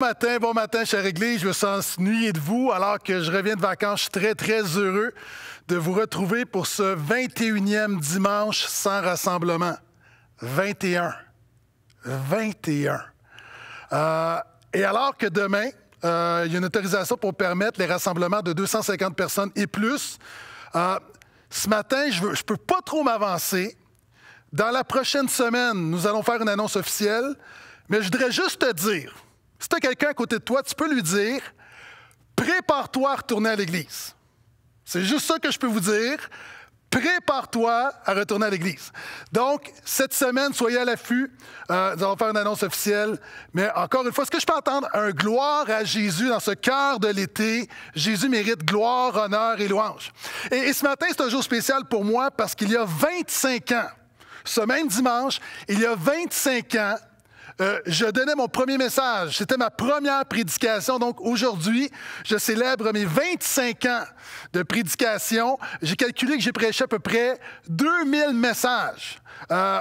Bon matin, bon matin, cher Église. Je me sens nuillé de vous alors que je reviens de vacances. Je suis très, très heureux de vous retrouver pour ce 21e dimanche sans rassemblement. 21. 21. Euh, et alors que demain, euh, il y a une autorisation pour permettre les rassemblements de 250 personnes et plus, euh, ce matin, je ne peux pas trop m'avancer. Dans la prochaine semaine, nous allons faire une annonce officielle, mais je voudrais juste te dire, si tu as quelqu'un à côté de toi, tu peux lui dire Prépare-toi à retourner à l'Église. C'est juste ça que je peux vous dire. Prépare-toi à retourner à l'Église. Donc, cette semaine, soyez à l'affût. Euh, nous allons faire une annonce officielle. Mais encore une fois, ce que je peux entendre un gloire à Jésus dans ce cœur de l'été? Jésus mérite gloire, honneur et louange. Et, et ce matin, c'est un jour spécial pour moi parce qu'il y a 25 ans, ce même dimanche, il y a 25 ans, euh, je donnais mon premier message. C'était ma première prédication. Donc aujourd'hui, je célèbre mes 25 ans de prédication. J'ai calculé que j'ai prêché à peu près 2000 messages. Euh,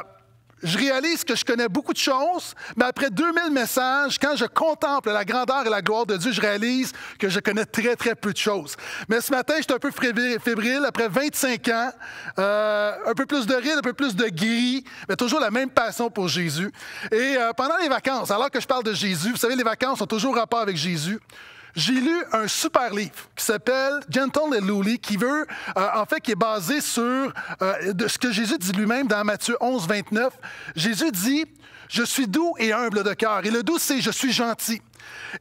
je réalise que je connais beaucoup de choses, mais après 2000 messages, quand je contemple la grandeur et la gloire de Dieu, je réalise que je connais très, très peu de choses. Mais ce matin, j'étais un peu fébrile, après 25 ans, euh, un peu plus de rire, un peu plus de gris, mais toujours la même passion pour Jésus. Et euh, pendant les vacances, alors que je parle de Jésus, vous savez, les vacances ont toujours rapport avec Jésus j'ai lu un super livre qui s'appelle Gentle and Lowly, qui veut, euh, en fait, qui est basé sur euh, de ce que Jésus dit lui-même dans Matthieu 11, 29. Jésus dit Je suis doux et humble de cœur. Et le doux, c'est Je suis gentil.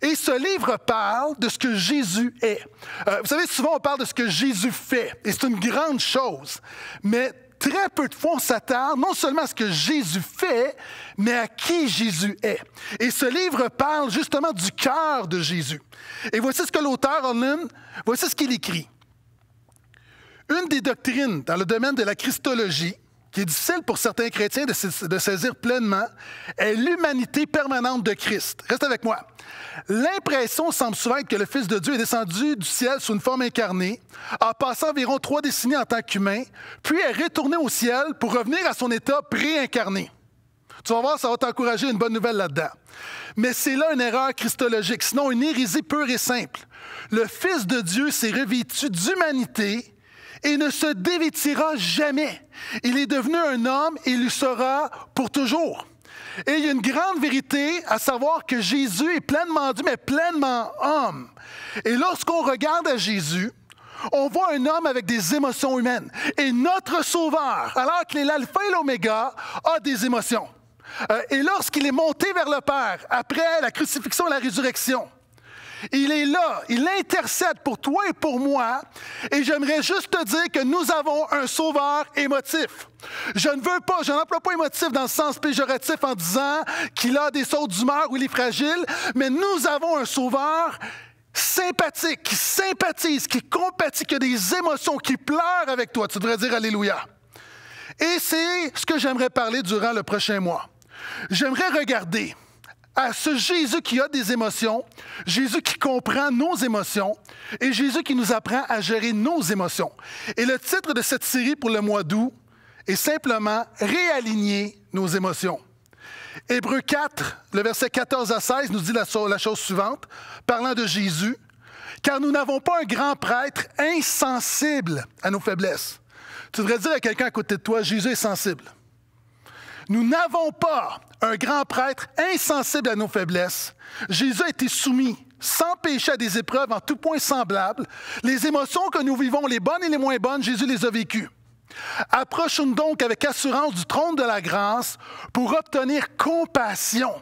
Et ce livre parle de ce que Jésus est. Euh, vous savez, souvent on parle de ce que Jésus fait, et c'est une grande chose. Mais très peu de fois, on s'attarde non seulement à ce que Jésus fait, mais à qui Jésus est. Et ce livre parle justement du cœur de Jésus. Et voici ce que l'auteur Orlin, voici ce qu'il écrit. Une des doctrines dans le domaine de la Christologie qui est difficile pour certains chrétiens de, saisir pleinement, est l'humanité permanente de Christ. Reste avec moi. L'impression semble souvent être que le Fils de Dieu est descendu du ciel sous une forme incarnée, a passé environ trois décennies en tant qu'humain, puis est retourné au ciel pour revenir à son état pré-incarné. Tu vas voir, ça va t'encourager une bonne nouvelle là-dedans. Mais c'est là une erreur christologique, sinon une hérésie pure et simple. Le Fils de Dieu s'est revêtu d'humanité et ne se dévêtira jamais. Il est devenu un homme et il sera pour toujours. Et il y a une grande vérité à savoir que Jésus est pleinement Dieu, mais pleinement homme. Et lorsqu'on regarde à Jésus, on voit un homme avec des émotions humaines. Et notre Sauveur, alors qu'il est l'alpha et l'oméga, a des émotions. Euh, et lorsqu'il est monté vers le Père, après la crucifixion et la résurrection, il est là, il intercède pour toi et pour moi. Et j'aimerais juste te dire que nous avons un sauveur émotif. Je ne veux pas, je n'emploie pas émotif dans le sens péjoratif en disant qu'il a des sauts d'humeur ou il est fragile, mais nous avons un sauveur sympathique, qui sympathise, qui compatit, qui a des émotions, qui pleure avec toi. Tu devrais dire Alléluia. Et c'est ce que j'aimerais parler durant le prochain mois. J'aimerais regarder à ce Jésus qui a des émotions, Jésus qui comprend nos émotions et Jésus qui nous apprend à gérer nos émotions. Et le titre de cette série pour le mois d'août est simplement Réaligner nos émotions. Hébreu 4, le verset 14 à 16 nous dit la, chose suivante, parlant de Jésus, car nous n'avons pas un grand prêtre insensible à nos faiblesses. Tu devrais dire à quelqu'un à côté de toi, Jésus est sensible. Nous n'avons pas un grand prêtre insensible à nos faiblesses. Jésus a été soumis sans péché à des épreuves en tout point semblables. Les émotions que nous vivons, les bonnes et les moins bonnes, Jésus les a vécues. approchons donc avec assurance du trône de la grâce pour obtenir compassion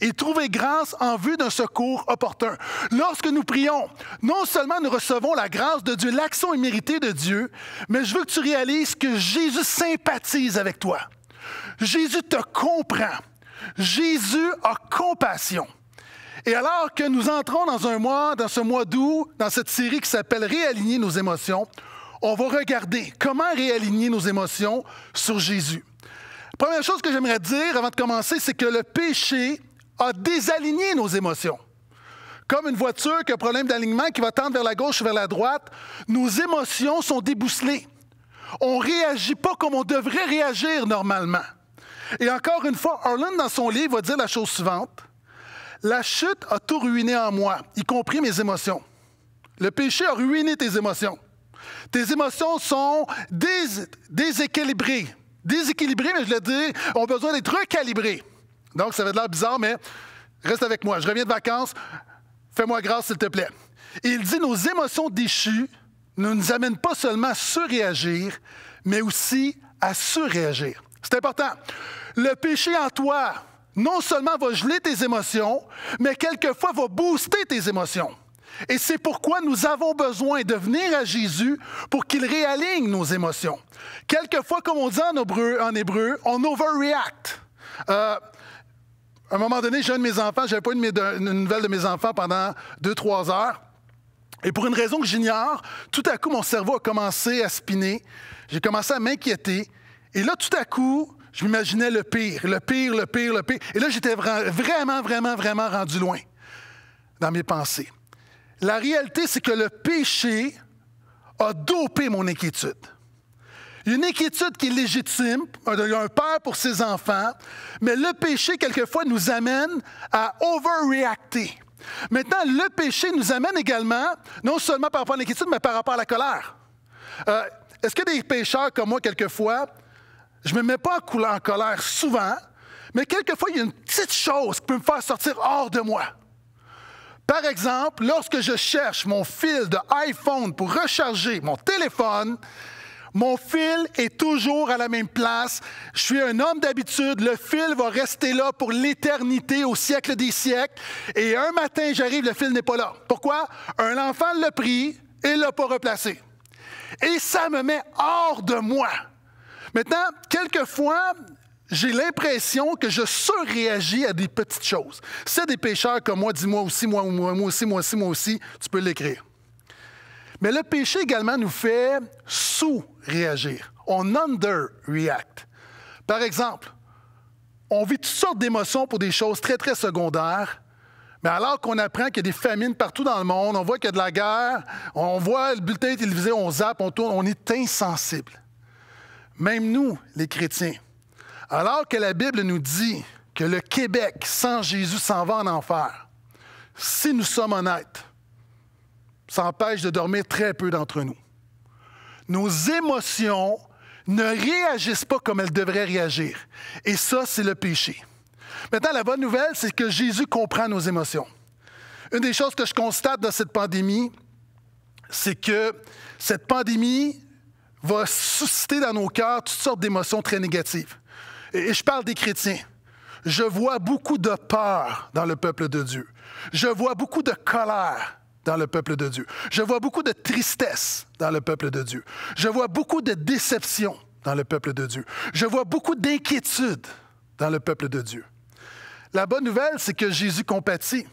et trouver grâce en vue d'un secours opportun. Lorsque nous prions, non seulement nous recevons la grâce de Dieu, l'action imméritée de Dieu, mais je veux que tu réalises que Jésus sympathise avec toi. Jésus te comprend. Jésus a compassion. Et alors que nous entrons dans un mois, dans ce mois d'août, dans cette série qui s'appelle Réaligner nos émotions, on va regarder comment réaligner nos émotions sur Jésus. première chose que j'aimerais dire avant de commencer, c'est que le péché a désaligné nos émotions. Comme une voiture qui a un problème d'alignement qui va tendre vers la gauche ou vers la droite, nos émotions sont débousselées on ne réagit pas comme on devrait réagir normalement. Et encore une fois, Harlan, dans son livre, va dire la chose suivante. La chute a tout ruiné en moi, y compris mes émotions. Le péché a ruiné tes émotions. Tes émotions sont déséquilibrées. Déséquilibrées, mais je le dis, ont besoin d'être recalibrées. Donc, ça va de l'air bizarre, mais reste avec moi. Je reviens de vacances. Fais-moi grâce, s'il te plaît. Il dit nos émotions déchues ne nous amène pas seulement à surréagir, mais aussi à surréagir. C'est important. Le péché en toi, non seulement va geler tes émotions, mais quelquefois va booster tes émotions. Et c'est pourquoi nous avons besoin de venir à Jésus pour qu'il réaligne nos émotions. Quelquefois, comme on dit en hébreu, on overreact. Euh, à un moment donné, j'ai un de mes enfants, j'avais pas eu une, une nouvelle de mes enfants pendant deux, trois heures. Et pour une raison que j'ignore, tout à coup, mon cerveau a commencé à spinner. J'ai commencé à m'inquiéter. Et là, tout à coup, je m'imaginais le pire, le pire, le pire, le pire. Et là, j'étais vraiment, vraiment, vraiment rendu loin dans mes pensées. La réalité, c'est que le péché a dopé mon inquiétude. Une inquiétude qui est légitime, il y a un père pour ses enfants, mais le péché, quelquefois, nous amène à overreacter Maintenant, le péché nous amène également, non seulement par rapport à l'inquiétude, mais par rapport à la colère. Euh, est-ce que des pécheurs comme moi, quelquefois, je ne me mets pas à couler en colère souvent, mais quelquefois, il y a une petite chose qui peut me faire sortir hors de moi. Par exemple, lorsque je cherche mon fil de iPhone pour recharger mon téléphone, mon fil est toujours à la même place. Je suis un homme d'habitude. Le fil va rester là pour l'éternité, au siècle des siècles. Et un matin, j'arrive, le fil n'est pas là. Pourquoi? Un enfant l'a pris et l'a pas replacé. Et ça me met hors de moi. Maintenant, quelquefois, j'ai l'impression que je surréagis à des petites choses. C'est des pécheurs comme moi, dis-moi aussi, moi, moi aussi, moi aussi, moi aussi, tu peux l'écrire. Mais le péché également nous fait sous-réagir. On under-react. Par exemple, on vit toutes sortes d'émotions pour des choses très, très secondaires. Mais alors qu'on apprend qu'il y a des famines partout dans le monde, on voit qu'il y a de la guerre, on voit le bulletin télévisé, on zappe, on tourne, on est insensible. Même nous, les chrétiens. Alors que la Bible nous dit que le Québec sans Jésus s'en va en enfer, si nous sommes honnêtes, ça empêche de dormir très peu d'entre nous. Nos émotions ne réagissent pas comme elles devraient réagir. Et ça, c'est le péché. Maintenant, la bonne nouvelle, c'est que Jésus comprend nos émotions. Une des choses que je constate dans cette pandémie, c'est que cette pandémie va susciter dans nos cœurs toutes sortes d'émotions très négatives. Et je parle des chrétiens. Je vois beaucoup de peur dans le peuple de Dieu. Je vois beaucoup de colère dans le peuple de Dieu. Je vois beaucoup de tristesse dans le peuple de Dieu. Je vois beaucoup de déception dans le peuple de Dieu. Je vois beaucoup d'inquiétude dans le peuple de Dieu. La bonne nouvelle, c'est que Jésus compatit.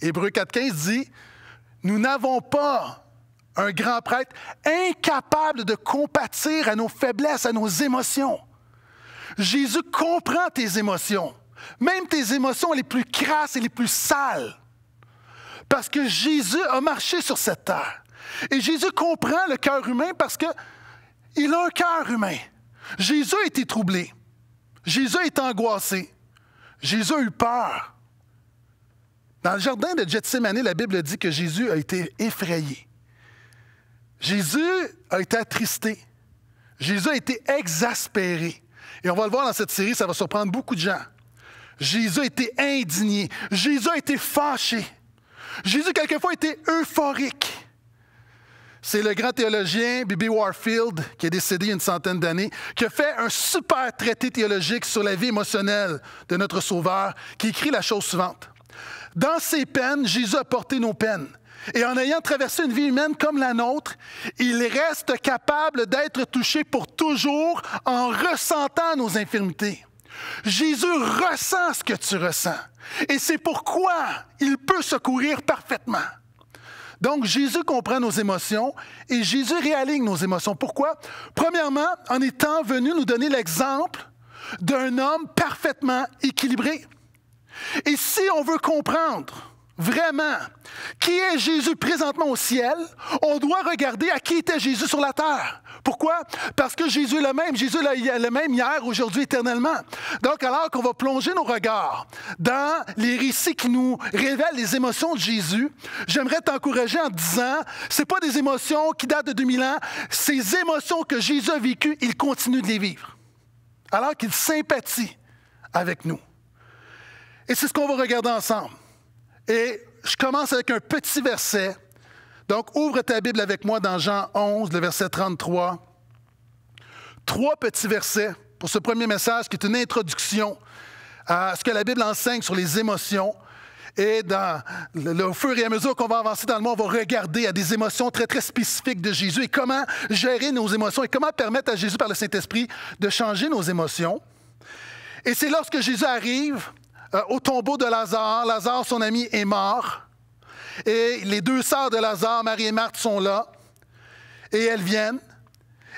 Hébreu 4.15 dit, nous n'avons pas un grand prêtre incapable de compatir à nos faiblesses, à nos émotions. Jésus comprend tes émotions, même tes émotions les plus crasses et les plus sales parce que Jésus a marché sur cette terre. Et Jésus comprend le cœur humain parce qu'il a un cœur humain. Jésus a été troublé. Jésus est angoissé. Jésus a eu peur. Dans le jardin de Gethsemane, la Bible dit que Jésus a été effrayé. Jésus a été attristé. Jésus a été exaspéré. Et on va le voir dans cette série, ça va surprendre beaucoup de gens. Jésus a été indigné. Jésus a été fâché. Jésus, quelquefois, était euphorique. C'est le grand théologien Bibi Warfield, qui est décédé il y a une centaine d'années, qui a fait un super traité théologique sur la vie émotionnelle de notre Sauveur, qui écrit la chose suivante. Dans ses peines, Jésus a porté nos peines. Et en ayant traversé une vie humaine comme la nôtre, il reste capable d'être touché pour toujours en ressentant nos infirmités. Jésus ressent ce que tu ressens. Et c'est pourquoi il peut se secourir parfaitement. Donc, Jésus comprend nos émotions et Jésus réaligne nos émotions. Pourquoi? Premièrement, en étant venu nous donner l'exemple d'un homme parfaitement équilibré. Et si on veut comprendre Vraiment. Qui est Jésus présentement au ciel? On doit regarder à qui était Jésus sur la terre. Pourquoi? Parce que Jésus est le même. Jésus est le même hier, aujourd'hui, éternellement. Donc, alors qu'on va plonger nos regards dans les récits qui nous révèlent les émotions de Jésus, j'aimerais t'encourager en te disant, c'est pas des émotions qui datent de 2000 ans. Ces émotions que Jésus a vécues, il continue de les vivre. Alors qu'il sympathie avec nous. Et c'est ce qu'on va regarder ensemble. Et je commence avec un petit verset. Donc, ouvre ta Bible avec moi dans Jean 11, le verset 33. Trois petits versets pour ce premier message qui est une introduction à ce que la Bible enseigne sur les émotions. Et dans le, au fur et à mesure qu'on va avancer dans le monde, on va regarder à des émotions très, très spécifiques de Jésus et comment gérer nos émotions et comment permettre à Jésus par le Saint-Esprit de changer nos émotions. Et c'est lorsque Jésus arrive euh, au tombeau de Lazare. Lazare, son ami, est mort. Et les deux sœurs de Lazare, Marie et Marthe, sont là. Et elles viennent.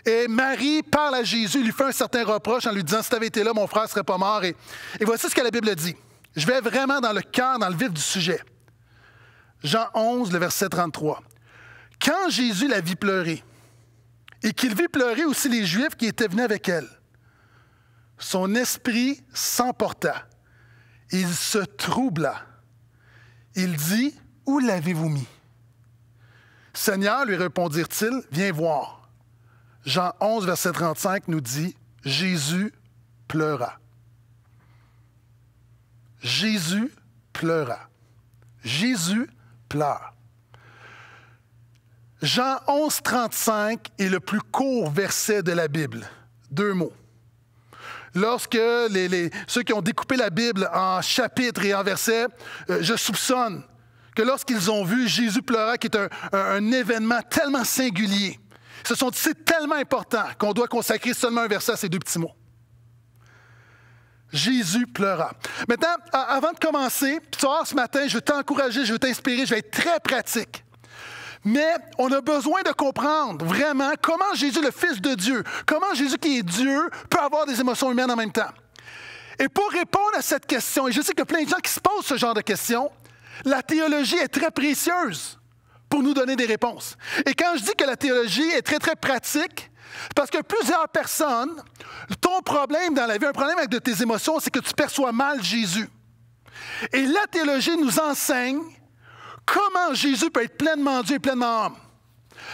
Et Marie parle à Jésus, lui fait un certain reproche en lui disant, si tu avais été là, mon frère ne serait pas mort. Et, voici ce que la Bible dit. Je vais vraiment dans le cœur, dans le vif du sujet. Jean 11, le verset 33. Quand Jésus la vit pleurer, et qu'il vit pleurer aussi les Juifs qui étaient venus avec elle, son esprit s'emporta il se troubla. Il dit, Où l'avez-vous mis? Seigneur, lui répondirent-ils, viens voir. Jean 11, verset 35 nous dit, Jésus pleura. Jésus pleura. Jésus pleure. Jean 11, 35 est le plus court verset de la Bible. Deux mots lorsque ceux qui ont découpé la Bible en chapitres et en versets, euh, je soupçonne que lorsqu'ils ont vu Jésus pleura, qui est un, événement tellement singulier, ce sont dit « tellement importants qu'on doit consacrer seulement un verset à ces deux petits mots. Jésus pleura. Maintenant, avant de commencer, ce matin, je vais t'encourager, je vais t'inspirer, je vais être très pratique. Mais on a besoin de comprendre vraiment comment Jésus, le Fils de Dieu, comment Jésus qui est Dieu, peut avoir des émotions humaines en même temps. Et pour répondre à cette question, et je sais que plein de gens qui se posent ce genre de questions, la théologie est très précieuse pour nous donner des réponses. Et quand je dis que la théologie est très, très pratique, parce que plusieurs personnes, ton problème dans la vie, un problème avec tes émotions, c'est que tu perçois mal Jésus. Et la théologie nous enseigne comment Jésus peut être pleinement Dieu et pleinement homme.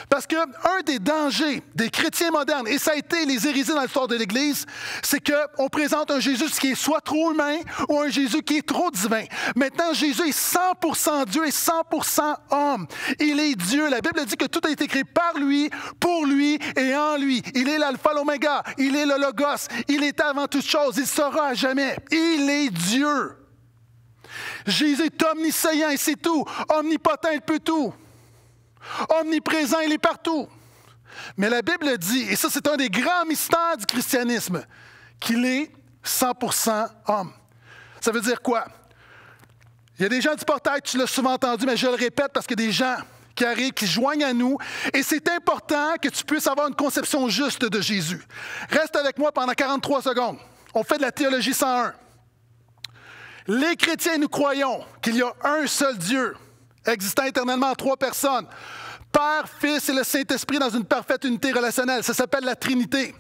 Parce que un des dangers des chrétiens modernes, et ça a été les hérésies dans l'histoire de l'Église, c'est qu'on présente un Jésus qui est soit trop humain ou un Jésus qui est trop divin. Maintenant, Jésus est 100% Dieu et 100% homme. Il est Dieu. La Bible dit que tout a été créé par lui, pour lui et en lui. Il est l'alpha, l'oméga. Il est le logos. Il est avant toute chose. Il sera à jamais. Il est Dieu. Jésus est omniscient et c'est tout. Omnipotent, il peut tout. Omniprésent, il est partout. Mais la Bible dit, et ça c'est un des grands mystères du christianisme, qu'il est 100% homme. Ça veut dire quoi? Il y a des gens du portail, tu l'as souvent entendu, mais je le répète parce qu'il y a des gens qui arrivent, qui joignent à nous. Et c'est important que tu puisses avoir une conception juste de Jésus. Reste avec moi pendant 43 secondes. On fait de la théologie 101. Les chrétiens, nous croyons qu'il y a un seul Dieu, existant éternellement en trois personnes. Père, Fils et le Saint-Esprit dans une parfaite unité relationnelle. Ça s'appelle la Trinité.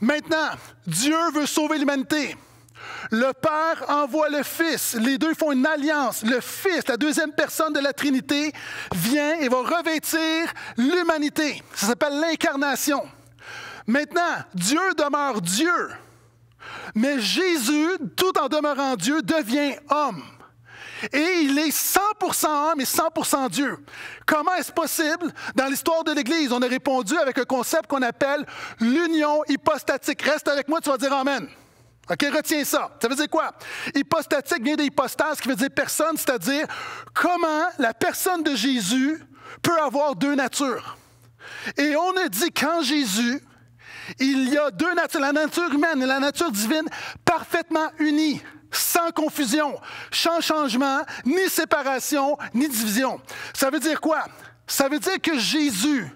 Maintenant, Dieu veut sauver l'humanité. Le Père envoie le Fils. Les deux font une alliance. Le Fils, la deuxième personne de la Trinité, vient et va revêtir l'humanité. Ça s'appelle l'incarnation. Maintenant, Dieu demeure Dieu. Mais Jésus, tout en demeurant Dieu, devient homme. Et il est 100% homme et 100% Dieu. Comment est-ce possible? Dans l'histoire de l'Église, on a répondu avec un concept qu'on appelle l'union hypostatique. Reste avec moi, tu vas dire Amen. OK, retiens ça. Ça veut dire quoi? Hypostatique vient d'hypostase qui veut dire personne, c'est-à-dire comment la personne de Jésus peut avoir deux natures. Et on a dit quand Jésus il y a deux natures, la nature humaine et la nature divine, parfaitement unies, sans confusion, sans changement, ni séparation, ni division. Ça veut dire quoi? Ça veut dire que Jésus,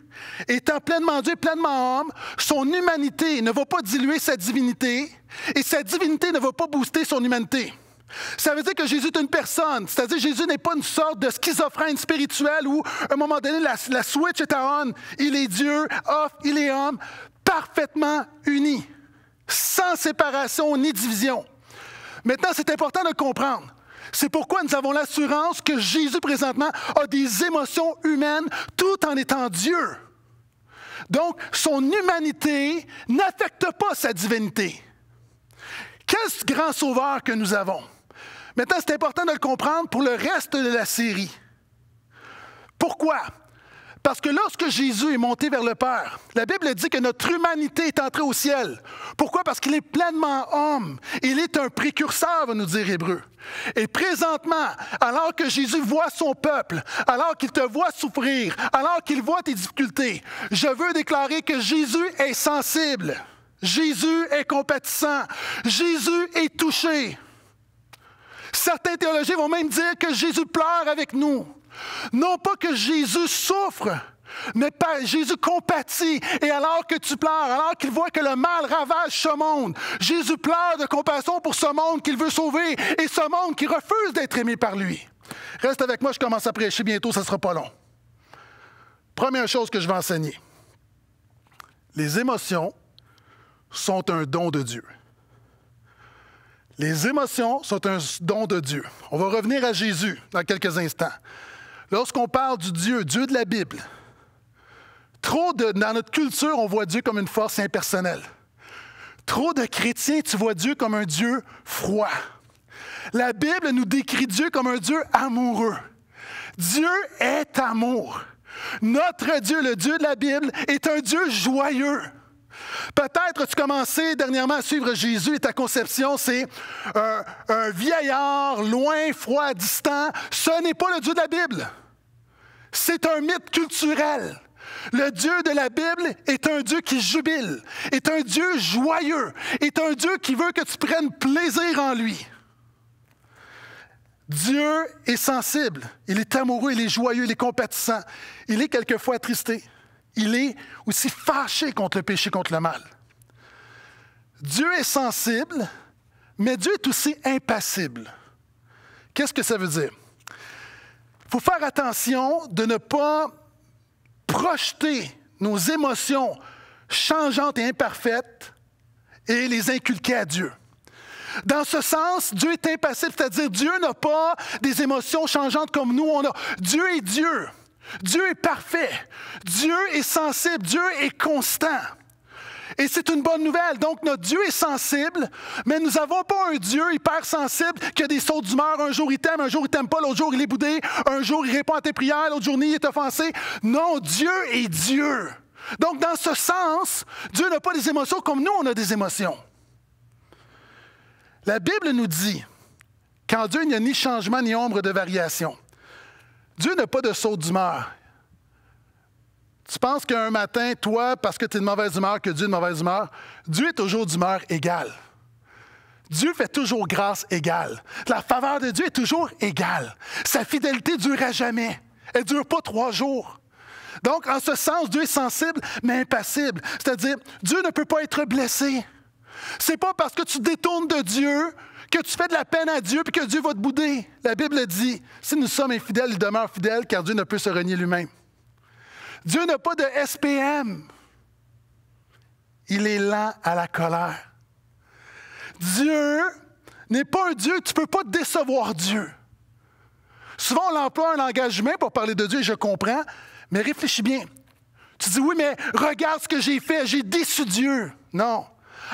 étant pleinement Dieu, pleinement homme, son humanité ne va pas diluer sa divinité et sa divinité ne va pas booster son humanité. Ça veut dire que Jésus est une personne, c'est-à-dire Jésus n'est pas une sorte de schizophrène spirituel où, à un moment donné, la, la switch est à on, il est Dieu, off, il est homme parfaitement unis, sans séparation ni division. Maintenant, c'est important de comprendre. C'est pourquoi nous avons l'assurance que Jésus présentement a des émotions humaines tout en étant Dieu. Donc, son humanité n'affecte pas sa divinité. Quel grand sauveur que nous avons. Maintenant, c'est important de le comprendre pour le reste de la série. Pourquoi? Parce que lorsque Jésus est monté vers le Père, la Bible dit que notre humanité est entrée au ciel. Pourquoi? Parce qu'il est pleinement homme. Il est un précurseur, va nous dire Hébreu. Et présentement, alors que Jésus voit son peuple, alors qu'il te voit souffrir, alors qu'il voit tes difficultés, je veux déclarer que Jésus est sensible. Jésus est compatissant. Jésus est touché. Certains théologiens vont même dire que Jésus pleure avec nous. Non pas que Jésus souffre, mais Jésus compatit. Et alors que tu pleures, alors qu'il voit que le mal ravage ce monde, Jésus pleure de compassion pour ce monde qu'il veut sauver et ce monde qui refuse d'être aimé par lui. Reste avec moi, je commence à prêcher bientôt, ça ne sera pas long. Première chose que je vais enseigner. Les émotions sont un don de Dieu. Les émotions sont un don de Dieu. On va revenir à Jésus dans quelques instants. Lorsqu'on parle du Dieu, Dieu de la Bible, trop de, dans notre culture, on voit Dieu comme une force impersonnelle. Trop de chrétiens, tu vois Dieu comme un Dieu froid. La Bible nous décrit Dieu comme un Dieu amoureux. Dieu est amour. Notre Dieu, le Dieu de la Bible, est un Dieu joyeux. Peut-être as-tu commencé dernièrement à suivre Jésus et ta conception, c'est euh, un vieillard, loin, froid, distant. Ce n'est pas le Dieu de la Bible. C'est un mythe culturel. Le Dieu de la Bible est un Dieu qui jubile, est un Dieu joyeux, est un Dieu qui veut que tu prennes plaisir en lui. Dieu est sensible, il est amoureux, il est joyeux, il est compatissant, il est quelquefois attristé il est aussi fâché contre le péché, contre le mal. Dieu est sensible, mais Dieu est aussi impassible. Qu'est-ce que ça veut dire? Il faut faire attention de ne pas projeter nos émotions changeantes et imparfaites et les inculquer à Dieu. Dans ce sens, Dieu est impassible, c'est-à-dire Dieu n'a pas des émotions changeantes comme nous on a. Dieu est Dieu. Dieu est parfait. Dieu est sensible. Dieu est constant. Et c'est une bonne nouvelle. Donc, notre Dieu est sensible, mais nous n'avons pas un Dieu hyper sensible qui a des sauts d'humeur. Un jour, il t'aime, un jour, il t'aime pas, l'autre jour, il est boudé, un jour, il répond à tes prières, l'autre jour, il est offensé. Non, Dieu est Dieu. Donc, dans ce sens, Dieu n'a pas des émotions comme nous, on a des émotions. La Bible nous dit, qu'en Dieu, il n'y a ni changement ni ombre de variation. Dieu n'a pas de saut d'humeur. Tu penses qu'un matin, toi, parce que tu es de mauvaise humeur, que Dieu est de mauvaise humeur, Dieu est toujours d'humeur égale. Dieu fait toujours grâce égale. La faveur de Dieu est toujours égale. Sa fidélité ne dure jamais. Elle ne dure pas trois jours. Donc, en ce sens, Dieu est sensible, mais impassible. C'est-à-dire, Dieu ne peut pas être blessé. C'est pas parce que tu détournes de Dieu que tu fais de la peine à Dieu puis que Dieu va te bouder. La Bible dit si nous sommes infidèles, il demeure fidèle car Dieu ne peut se renier lui-même. Dieu n'a pas de SPM. Il est lent à la colère. Dieu n'est pas un Dieu, tu ne peux pas décevoir Dieu. Souvent, on emploie un langage humain pour parler de Dieu, et je comprends, mais réfléchis bien. Tu dis, oui, mais regarde ce que j'ai fait, j'ai déçu Dieu. Non,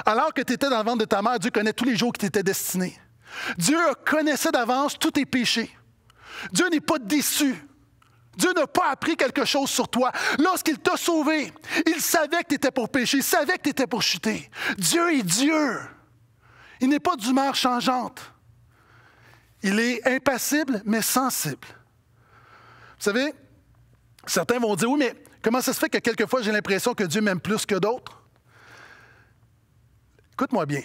alors que tu étais dans le ventre de ta mère, Dieu connaît tous les jours qui t'étaient destinés. Dieu connaissait d'avance tous tes péchés. Dieu n'est pas déçu. Dieu n'a pas appris quelque chose sur toi. Lorsqu'il t'a sauvé, il savait que tu étais pour pécher, il savait que tu étais pour chuter. Dieu est Dieu. Il n'est pas d'humeur changeante. Il est impassible, mais sensible. Vous savez, certains vont dire, oui, mais comment ça se fait que quelquefois j'ai l'impression que Dieu m'aime plus que d'autres? Écoute-moi bien.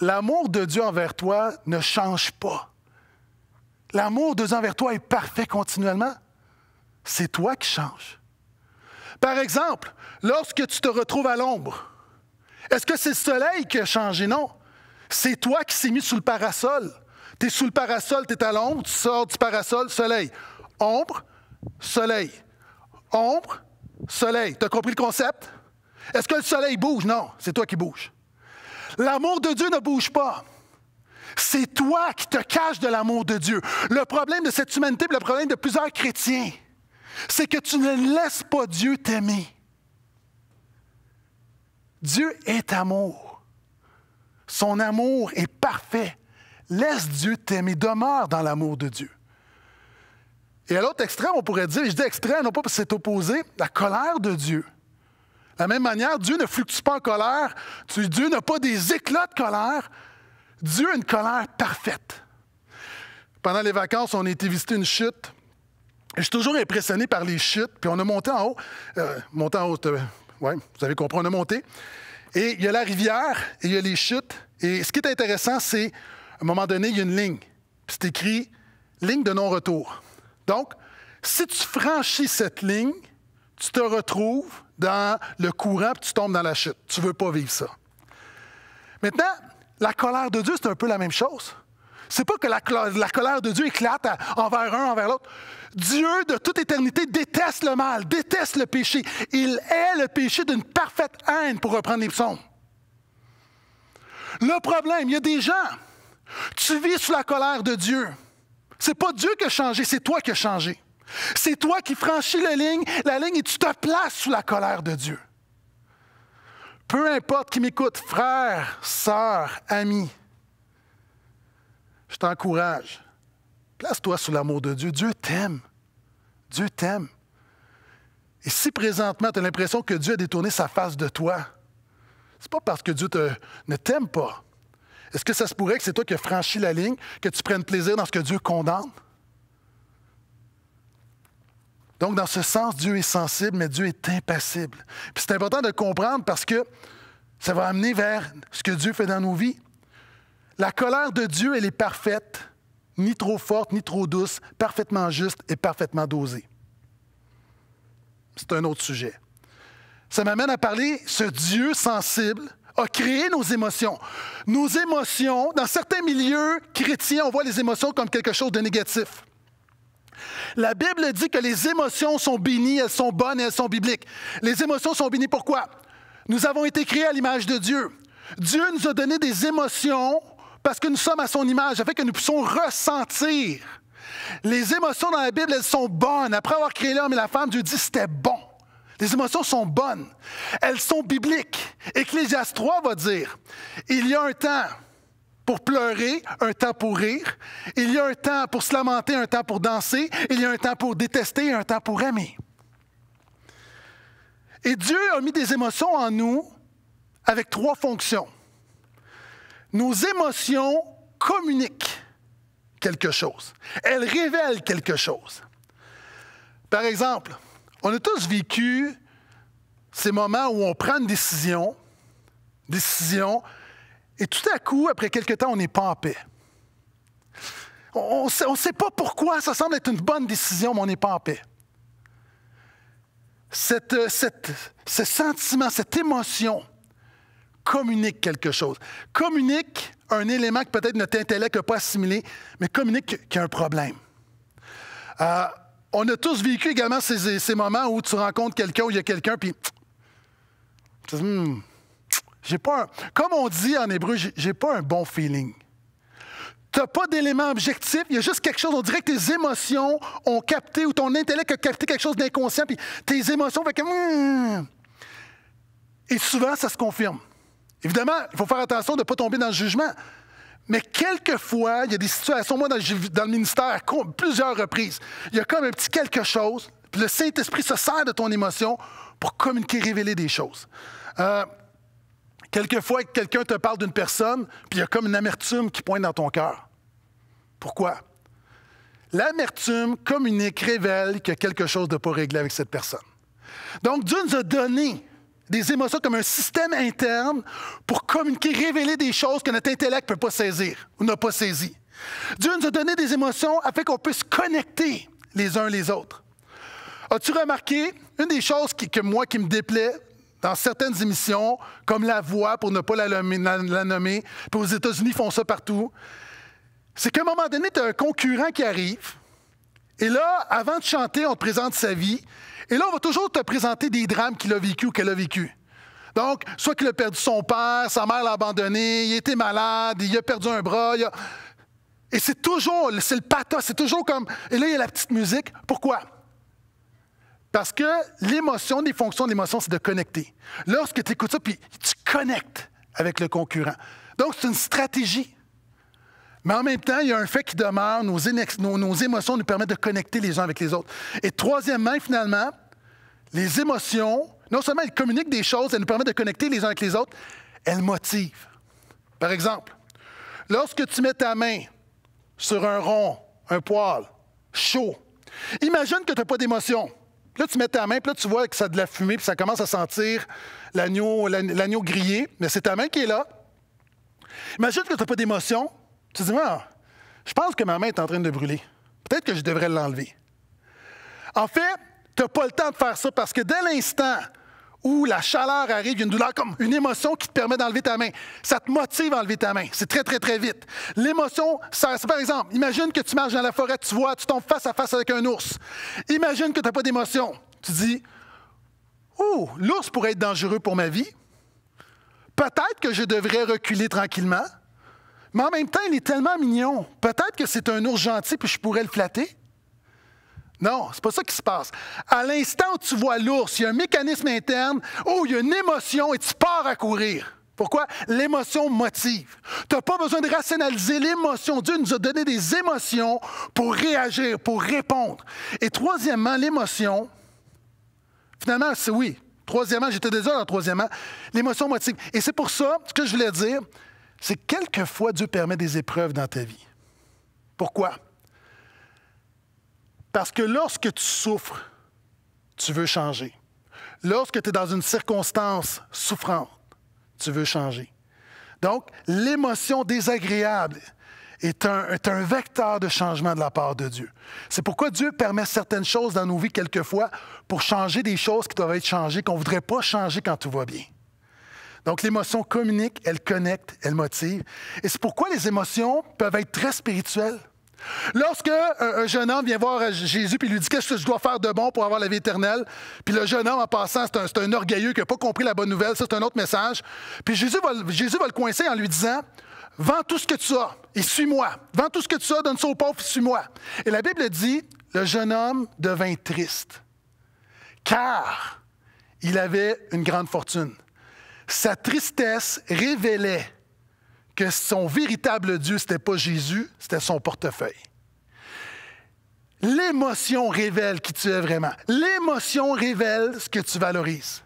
L'amour de Dieu envers toi ne change pas. L'amour de Dieu envers toi est parfait continuellement. C'est toi qui changes. Par exemple, lorsque tu te retrouves à l'ombre, est-ce que c'est le soleil qui a changé? Non. C'est toi qui s'est mis sous le parasol. Tu es sous le parasol, tu es à l'ombre, tu sors du parasol, soleil. Ombre, soleil. Ombre, soleil. Tu as compris le concept? Est-ce que le soleil bouge? Non, c'est toi qui bouges. L'amour de Dieu ne bouge pas. C'est toi qui te caches de l'amour de Dieu. Le problème de cette humanité, le problème de plusieurs chrétiens, c'est que tu ne laisses pas Dieu t'aimer. Dieu est amour. Son amour est parfait. Laisse Dieu t'aimer, demeure dans l'amour de Dieu. Et à l'autre extrême, on pourrait dire, je dis extrême, non pas parce que c'est opposé, la colère de Dieu de la même manière, Dieu ne fluctue pas en colère. Dieu n'a pas des éclats de colère. Dieu a une colère parfaite. Pendant les vacances, on a été visiter une chute. Je suis toujours impressionné par les chutes. Puis on a monté en haut. Euh, monté en haut, vous avez compris, on a monté. Et il y a la rivière et il y a les chutes. Et ce qui est intéressant, c'est, à un moment donné, il y a une ligne. Puis c'est écrit ligne de non-retour. Donc, si tu franchis cette ligne, tu te retrouves dans le courant, puis tu tombes dans la chute. Tu ne veux pas vivre ça. Maintenant, la colère de Dieu, c'est un peu la même chose. C'est pas que la, colère de Dieu éclate envers un, envers l'autre. Dieu, de toute éternité, déteste le mal, déteste le péché. Il est le péché d'une parfaite haine, pour reprendre les psaumes. Le problème, il y a des gens, tu vis sous la colère de Dieu. C'est pas Dieu qui a changé, c'est toi qui as changé. C'est toi qui franchis la ligne, la ligne et tu te places sous la colère de Dieu. Peu importe qui m'écoute, frère, sœur, ami, je t'encourage. Place-toi sous l'amour de Dieu. Dieu t'aime. Dieu t'aime. Et si présentement tu as l'impression que Dieu a détourné sa face de toi, c'est pas parce que Dieu ne t'aime pas. Est-ce que ça se pourrait que c'est toi qui as franchi la ligne, que tu prennes plaisir dans ce que Dieu condamne? Donc, dans ce sens, Dieu est sensible, mais Dieu est impassible. c'est important de comprendre parce que ça va amener vers ce que Dieu fait dans nos vies. La colère de Dieu, elle est parfaite, ni trop forte, ni trop douce, parfaitement juste et parfaitement dosée. C'est un autre sujet. Ça m'amène à parler, ce Dieu sensible a créé nos émotions. Nos émotions, dans certains milieux chrétiens, on voit les émotions comme quelque chose de négatif. La Bible dit que les émotions sont bénies, elles sont bonnes et elles sont bibliques. Les émotions sont bénies pourquoi? Nous avons été créés à l'image de Dieu. Dieu nous a donné des émotions parce que nous sommes à son image, afin que nous puissions ressentir. Les émotions dans la Bible, elles sont bonnes. Après avoir créé l'homme et la femme, Dieu dit c'était bon. Les émotions sont bonnes. Elles sont bibliques. Ecclésiaste 3 va dire, il y a un temps pour pleurer, un temps pour rire. Il y a un temps pour se lamenter, un temps pour danser. Il y a un temps pour détester, un temps pour aimer. Et Dieu a mis des émotions en nous avec trois fonctions. Nos émotions communiquent quelque chose. Elles révèlent quelque chose. Par exemple, on a tous vécu ces moments où on prend une décision, décision et tout à coup, après quelques temps, on n'est pas en paix. On ne sait pas pourquoi, ça semble être une bonne décision, mais on n'est pas en paix. Euh, cette, ce sentiment, cette émotion communique quelque chose. Communique un élément que peut-être notre intellect n'a pas assimilé, mais communique qu'il y a un problème. Euh, on a tous vécu également ces, moments où tu rencontres quelqu'un, où il y a quelqu'un, puis hmm, j'ai pas comme on dit en hébreu, j'ai pas un bon feeling. Tu n'as pas d'élément objectif, il y a juste quelque chose. On dirait que tes émotions ont capté ou ton intellect a capté quelque chose d'inconscient, puis tes émotions fait comme. et souvent, ça se confirme. Évidemment, il faut faire attention de ne pas tomber dans le jugement. Mais quelquefois, il y a des situations, moi, dans le, ministère, à plusieurs reprises, il y a comme un petit quelque chose, puis le Saint-Esprit se sert de ton émotion pour communiquer, révéler des choses. Euh, Quelquefois, quelqu'un te parle d'une personne, puis il y a comme une amertume qui pointe dans ton cœur. Pourquoi? L'amertume communique, révèle qu'il y a quelque chose de pas réglé avec cette personne. Donc, Dieu nous a donné des émotions comme un système interne pour communiquer, révéler des choses que notre intellect ne peut pas saisir ou n'a pas saisi. Dieu nous a donné des émotions afin qu'on puisse connecter les uns les autres. As-tu remarqué, une des choses que moi qui me déplaît dans certaines émissions, comme La Voix, pour ne pas la, nommer, puis aux États-Unis, ils font ça partout. C'est qu'à un moment donné, tu as un concurrent qui arrive, et là, avant de chanter, on te présente sa vie, et là, on va toujours te présenter des drames qu'il a vécu ou qu'elle a vécu. Donc, soit qu'il a perdu son père, sa mère l'a abandonné, il était malade, il a perdu un bras, Et c'est toujours, c'est le pathos, c'est toujours comme. Et là, il y a la petite musique. Pourquoi? Parce que l'émotion, des fonctions de l'émotion, c'est de connecter. Lorsque tu écoutes ça, puis tu connectes avec le concurrent. Donc, c'est une stratégie. Mais en même temps, il y a un fait qui demeure, nos, émotions nous permettent de connecter les uns avec les autres. Et troisièmement, finalement, les émotions, non seulement elles communiquent des choses, elles nous permettent de connecter les uns avec les autres, elles motivent. Par exemple, lorsque tu mets ta main sur un rond, un poil chaud, imagine que tu n'as pas d'émotion là, tu mets ta main, puis là, tu vois que ça a de la fumée, puis ça commence à sentir l'agneau, l'agneau grillé. Mais c'est ta main qui est là. Imagine que tu n'as pas d'émotion. Tu te dis, ah, je pense que ma main est en train de brûler. Peut-être que je devrais l'enlever. En fait, tu n'as pas le temps de faire ça parce que dès l'instant où la chaleur arrive, il une douleur comme une émotion qui te permet d'enlever ta main. Ça te motive à enlever ta main. C'est très, très, très vite. L'émotion, ça, par exemple, imagine que tu marches dans la forêt, tu vois, tu tombes face à face avec un ours. Imagine que tu n'as pas d'émotion. Tu dis, oh, l'ours pourrait être dangereux pour ma vie. Peut-être que je devrais reculer tranquillement. Mais en même temps, il est tellement mignon. Peut-être que c'est un ours gentil puis je pourrais le flatter. Non, c'est pas ça qui se passe. À l'instant où tu vois l'ours, il y a un mécanisme interne où il y a une émotion et tu pars à courir. Pourquoi? L'émotion motive. Tu n'as pas besoin de rationaliser l'émotion. Dieu nous a donné des émotions pour réagir, pour répondre. Et troisièmement, l'émotion, finalement, c'est oui. Troisièmement, j'étais désolé dans troisièmement, l'émotion motive. Et c'est pour ça, ce que je voulais dire, c'est que quelquefois Dieu permet des épreuves dans ta vie. Pourquoi? Parce que lorsque tu souffres, tu veux changer. Lorsque tu es dans une circonstance souffrante, tu veux changer. Donc, l'émotion désagréable est un, vecteur de changement de la part de Dieu. C'est pourquoi Dieu permet certaines choses dans nos vies quelquefois pour changer des choses qui doivent être changées, qu'on ne voudrait pas changer quand tout va bien. Donc, l'émotion communique, elle connecte, elle motive. Et c'est pourquoi les émotions peuvent être très spirituelles. Lorsque euh, un, jeune homme vient voir euh, Jésus et lui dit Qu'est-ce que je dois faire de bon pour avoir la vie éternelle Puis le jeune homme, en passant, c'est un, orgueilleux qui n'a pas compris la bonne nouvelle. Ça, c'est un autre message. Puis Jésus va, le coincer en lui disant Vends tout ce que tu as et suis-moi. Vends tout ce que tu as, donne ça au pauvre et suis-moi. Et la Bible dit Le jeune homme devint triste, car il avait une grande fortune. Sa tristesse révélait que son véritable Dieu, ce n'était pas Jésus, c'était son portefeuille. L'émotion révèle qui tu es vraiment. L'émotion révèle ce que tu valorises.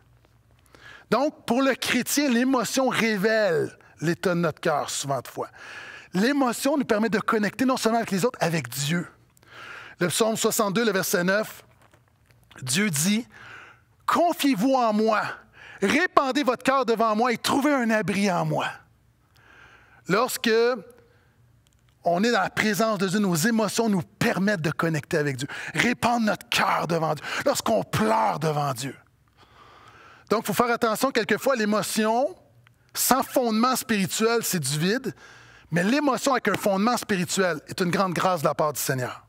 Donc, pour le chrétien, l'émotion révèle l'état de notre cœur, souvent de fois. L'émotion nous permet de connecter non seulement avec les autres, avec Dieu. Le psaume 62, le verset 9, Dieu dit Confiez-vous en moi, répandez votre cœur devant moi et trouvez un abri en moi lorsque on est dans la présence de Dieu, nos émotions nous permettent de connecter avec Dieu, répandre notre cœur devant Dieu, lorsqu'on pleure devant Dieu. Donc, il faut faire attention, quelquefois, l'émotion, sans fondement spirituel, c'est du vide, mais l'émotion avec un fondement spirituel est une grande grâce de la part du Seigneur.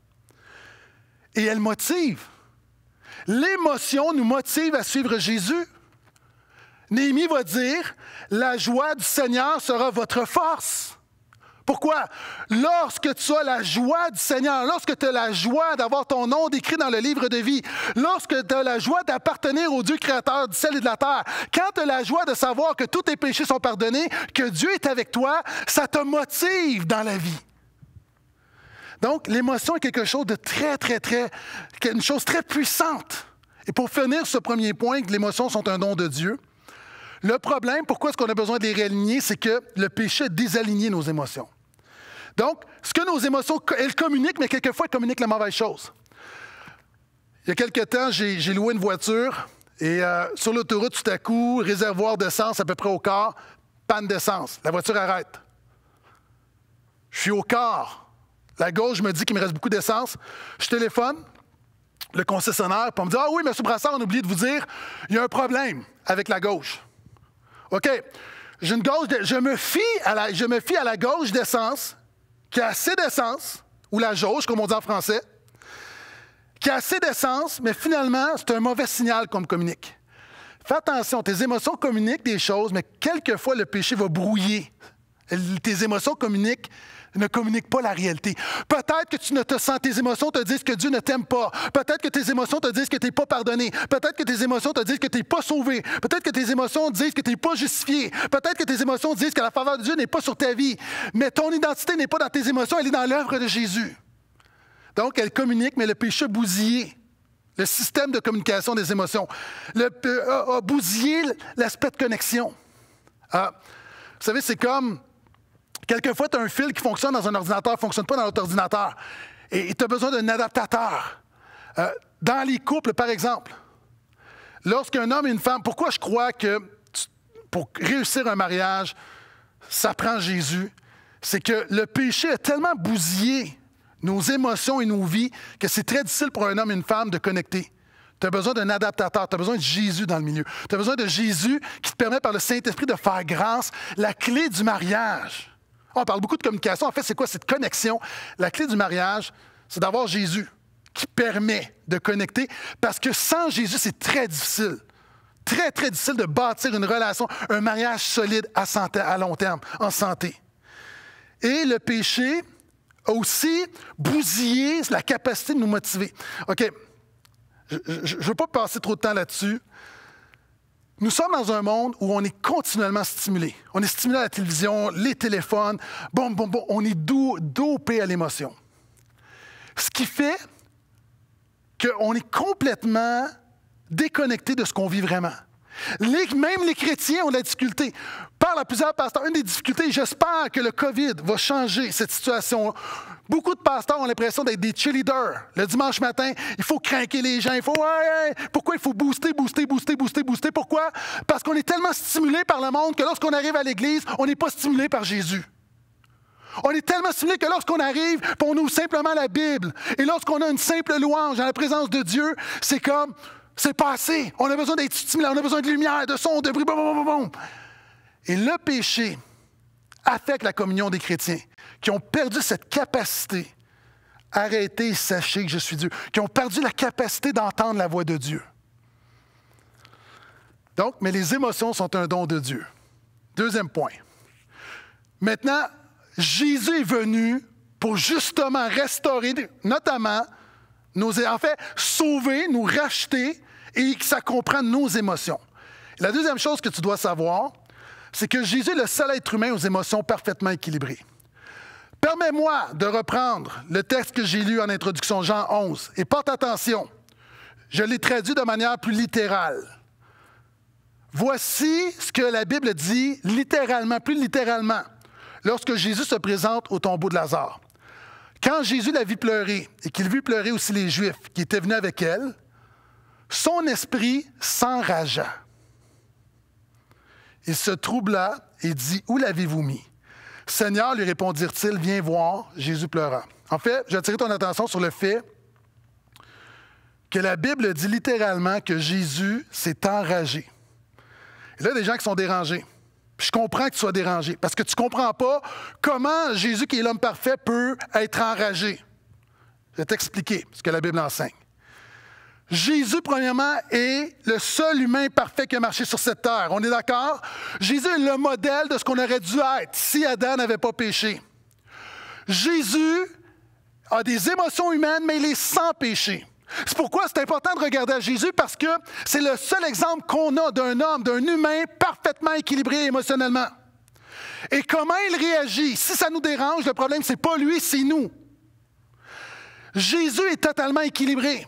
Et elle motive. L'émotion nous motive à suivre Jésus. Néhémie va dire, la joie du Seigneur sera votre force. Pourquoi? Lorsque tu as la joie du Seigneur, lorsque tu as la joie d'avoir ton nom décrit dans le livre de vie, lorsque tu as la joie d'appartenir au Dieu créateur du ciel et de la terre, quand tu as la joie de savoir que tous tes péchés sont pardonnés, que Dieu est avec toi, ça te motive dans la vie. Donc, l'émotion est quelque chose de très, très, très, une chose très puissante. Et pour finir ce premier point, que l'émotion sont un don de Dieu, le problème, pourquoi est-ce qu'on a besoin de les réaligner, c'est que le péché a désaligné nos émotions. Donc, ce que nos émotions, elles communiquent, mais quelquefois, elles communiquent la mauvaise chose. Il y a quelque temps, j'ai loué une voiture et euh, sur l'autoroute, tout à coup, réservoir d'essence à peu près au corps, panne d'essence. La voiture arrête. Je suis au corps. La gauche me dit qu'il me reste beaucoup d'essence. Je téléphone, le concessionnaire, pour me dire Ah oui, M. Brassard, on a oublié de vous dire, il y a un problème avec la gauche. OK, je, me fie à la, je me fie à la gauche d'essence, qui a assez d'essence, ou la jauge, comme on dit en français, qui a assez d'essence, mais finalement, c'est un mauvais signal qu'on me communique. Fais attention, tes émotions communiquent des choses, mais quelquefois, le péché va brouiller. Tes émotions communiquent ne communique pas la réalité. Peut-être que tu ne te sens, tes émotions te disent que Dieu ne t'aime pas. Peut-être que tes émotions te disent que tu n'es pas pardonné. Peut-être que tes émotions te disent que tu n'es pas sauvé. Peut-être que tes émotions disent que tu n'es pas justifié. Peut-être que tes émotions disent que la faveur de Dieu n'est pas sur ta vie. Mais ton identité n'est pas dans tes émotions, elle est dans l'œuvre de Jésus. Donc, elle communique, mais le péché bousillé le système de communication des émotions, le, euh, a bousillé l'aspect de connexion. Ah, vous savez, c'est comme Quelquefois, tu as un fil qui fonctionne dans un ordinateur, ne fonctionne pas dans l'autre ordinateur. Et tu as besoin d'un adaptateur. Euh, dans les couples, par exemple, lorsqu'un homme et une femme, pourquoi je crois que pour réussir un mariage, ça prend Jésus? C'est que le péché a tellement bousillé nos émotions et nos vies que c'est très difficile pour un homme et une femme de connecter. Tu as besoin d'un adaptateur, tu as besoin de Jésus dans le milieu. Tu as besoin de Jésus qui te permet par le Saint-Esprit de faire grâce. La clé du mariage, ah, on parle beaucoup de communication. En fait, c'est quoi cette connexion? La clé du mariage, c'est d'avoir Jésus qui permet de connecter parce que sans Jésus, c'est très difficile. Très, très difficile de bâtir une relation, un mariage solide à, santé, à long terme, en santé. Et le péché a aussi bousillé la capacité de nous motiver. OK, je ne veux pas passer trop de temps là-dessus. Nous sommes dans un monde où on est continuellement stimulé. On est stimulé à la télévision, les téléphones, bon, bon, bon, on est dopé à l'émotion. Ce qui fait qu'on est complètement déconnecté de ce qu'on vit vraiment. Les, même les chrétiens ont de la difficulté. Parle à plusieurs pasteurs. Une des difficultés, j'espère que le COVID va changer cette situation. Beaucoup de pasteurs ont l'impression d'être des cheerleaders. Le dimanche matin, il faut craquer les gens. Il faut, Pourquoi il faut booster, booster, booster, booster, booster? Pourquoi? Parce qu'on est tellement stimulé par le monde que lorsqu'on arrive à l'Église, on n'est pas stimulé par Jésus. On est tellement stimulé que lorsqu'on arrive, on ouvre simplement la Bible. Et lorsqu'on a une simple louange dans la présence de Dieu, c'est comme c'est passé. On a besoin d'être stimulé, on a besoin de lumière, de son, de bruit. Et le péché affecte la communion des chrétiens qui ont perdu cette capacité. Arrêtez, sachez que je suis Dieu. Qui ont perdu la capacité d'entendre la voix de Dieu. Donc, mais les émotions sont un don de Dieu. Deuxième point. Maintenant, Jésus est venu pour justement restaurer, notamment nous en fait, sauver, nous racheter, et que ça comprend nos émotions. La deuxième chose que tu dois savoir, c'est que Jésus est le seul être humain aux émotions parfaitement équilibrées. Permets-moi de reprendre le texte que j'ai lu en introduction, Jean 11, et porte attention. Je l'ai traduit de manière plus littérale. Voici ce que la Bible dit littéralement, plus littéralement, lorsque Jésus se présente au tombeau de Lazare. Quand Jésus la vit pleurer et qu'il vit pleurer aussi les Juifs qui étaient venus avec elle, son esprit s'enragea. Il se troubla et dit, Où l'avez-vous mis? Seigneur, lui répondirent-ils, viens voir, Jésus pleura. En fait, attirer ton attention sur le fait que la Bible dit littéralement que Jésus s'est enragé. y a des gens qui sont dérangés je comprends que tu sois dérangé parce que tu ne comprends pas comment Jésus, qui est l'homme parfait, peut être enragé. Je vais t'expliquer ce que la Bible enseigne. Jésus, premièrement, est le seul humain parfait qui a marché sur cette terre. On est d'accord? Jésus est le modèle de ce qu'on aurait dû être si Adam n'avait pas péché. Jésus a des émotions humaines, mais il est sans péché. C'est pourquoi c'est important de regarder à Jésus parce que c'est le seul exemple qu'on a d'un homme, d'un humain parfaitement équilibré émotionnellement. Et comment il réagit? Si ça nous dérange, le problème, c'est pas lui, c'est nous. Jésus est totalement équilibré.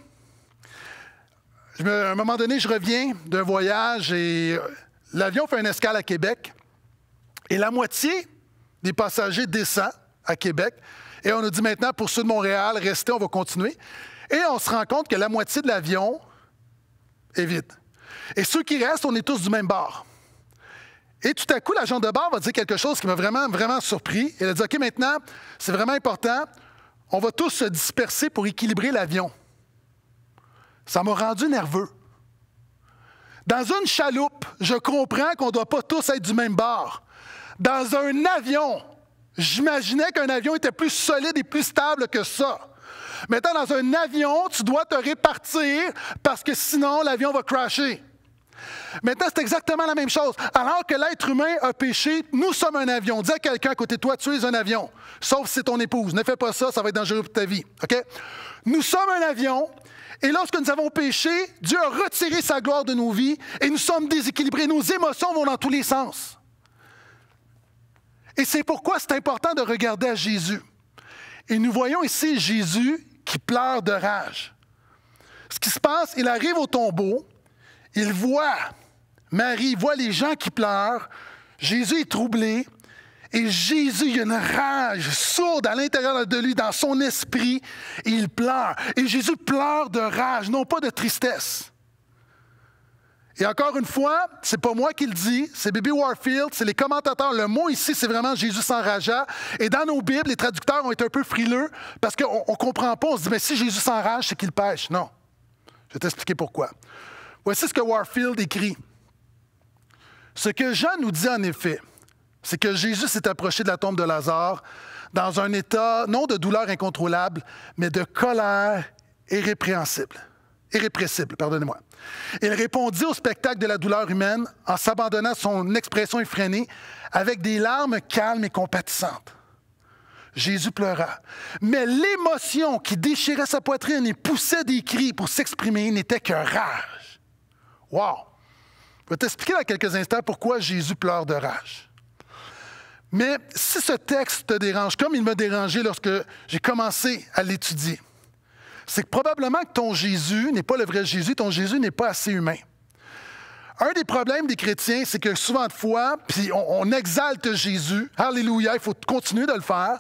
à un moment donné, je reviens d'un voyage et euh, l'avion fait une escale à Québec et la moitié des passagers descend à Québec et on nous dit maintenant, pour ceux de Montréal, restez, on va continuer. Et on se rend compte que la moitié de l'avion est vide. Et ceux qui restent, on est tous du même bord. Et tout à coup, l'agent de bord va dire quelque chose qui m'a vraiment, vraiment surpris. Il a dit, OK, maintenant, c'est vraiment important, on va tous se disperser pour équilibrer l'avion. Ça m'a rendu nerveux. Dans une chaloupe, je comprends qu'on ne doit pas tous être du même bord. Dans un avion, j'imaginais qu'un avion était plus solide et plus stable que ça. Maintenant, dans un avion, tu dois te répartir parce que sinon l'avion va crasher. Maintenant, c'est exactement la même chose. Alors que l'être humain a péché, nous sommes un avion. Dis à quelqu'un à côté de toi, tu es un avion. Sauf si c'est ton épouse. Ne fais pas ça, ça va être dangereux pour ta vie. OK? Nous sommes un avion. Et lorsque nous avons péché, Dieu a retiré sa gloire de nos vies et nous sommes déséquilibrés. Nos émotions vont dans tous les sens. Et c'est pourquoi c'est important de regarder à Jésus. Et nous voyons ici Jésus, qui pleure de rage. Ce qui se passe, il arrive au tombeau, il voit Marie, il voit les gens qui pleurent, Jésus est troublé, et Jésus, il y a une rage sourde à l'intérieur de lui, dans son esprit, et il pleure. Et Jésus pleure de rage, non pas de tristesse. Et encore une fois, c'est pas moi qui le dis, c'est Bibi Warfield, c'est les commentateurs. Le mot ici, c'est vraiment Jésus s'enragea. Et dans nos Bibles, les traducteurs ont été un peu frileux parce qu'on ne comprend pas. On se dit, mais si Jésus s'enrage, c'est qu'il pêche. Non. Je vais t'expliquer pourquoi. Voici ce que Warfield écrit. Ce que Jean nous dit en effet, c'est que Jésus s'est approché de la tombe de Lazare dans un état non de douleur incontrôlable, mais de colère irrépréhensible irrépressible, pardonnez-moi. Il répondit au spectacle de la douleur humaine en s'abandonnant à son expression effrénée avec des larmes calmes et compatissantes. Jésus pleura. Mais l'émotion qui déchirait sa poitrine et poussait des cris pour s'exprimer n'était qu'un rage. Wow! Je vais t'expliquer dans quelques instants pourquoi Jésus pleure de rage. Mais si ce texte te dérange, comme il m'a dérangé lorsque j'ai commencé à l'étudier, c'est que probablement que ton Jésus n'est pas le vrai Jésus, ton Jésus n'est pas assez humain. Un des problèmes des chrétiens, c'est que souvent de fois, puis on, on, exalte Jésus, Alléluia, il faut continuer de le faire,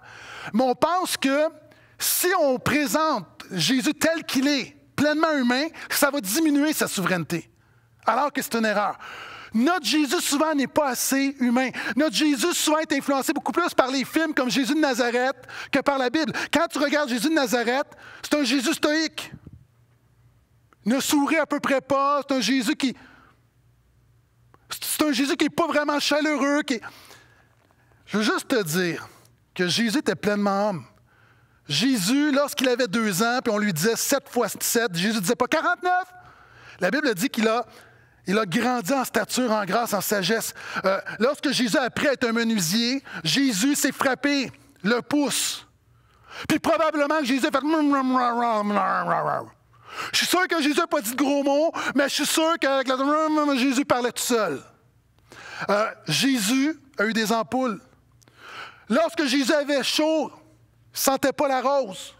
mais on pense que si on présente Jésus tel qu'il est, pleinement humain, ça va diminuer sa souveraineté. Alors que c'est une erreur. Notre Jésus souvent n'est pas assez humain. Notre Jésus souvent est influencé beaucoup plus par les films comme Jésus de Nazareth que par la Bible. Quand tu regardes Jésus de Nazareth, c'est un Jésus stoïque. ne sourit à peu près pas. C'est un Jésus qui... C'est un Jésus qui n'est pas vraiment chaleureux. Je veux juste te dire que Jésus était pleinement homme. Jésus, lorsqu'il avait deux ans, puis on lui disait sept fois sept, Jésus ne disait pas 49. La Bible dit qu'il a il a grandi en stature, en grâce, en sagesse. Euh, lorsque Jésus a appris à être un menuisier, Jésus s'est frappé le pouce. Puis probablement que Jésus a fait... Je suis sûr que Jésus n'a pas dit de gros mots, mais je suis sûr qu'avec Jésus parlait tout seul. Euh, Jésus a eu des ampoules. Lorsque Jésus avait chaud, il ne sentait pas la rose.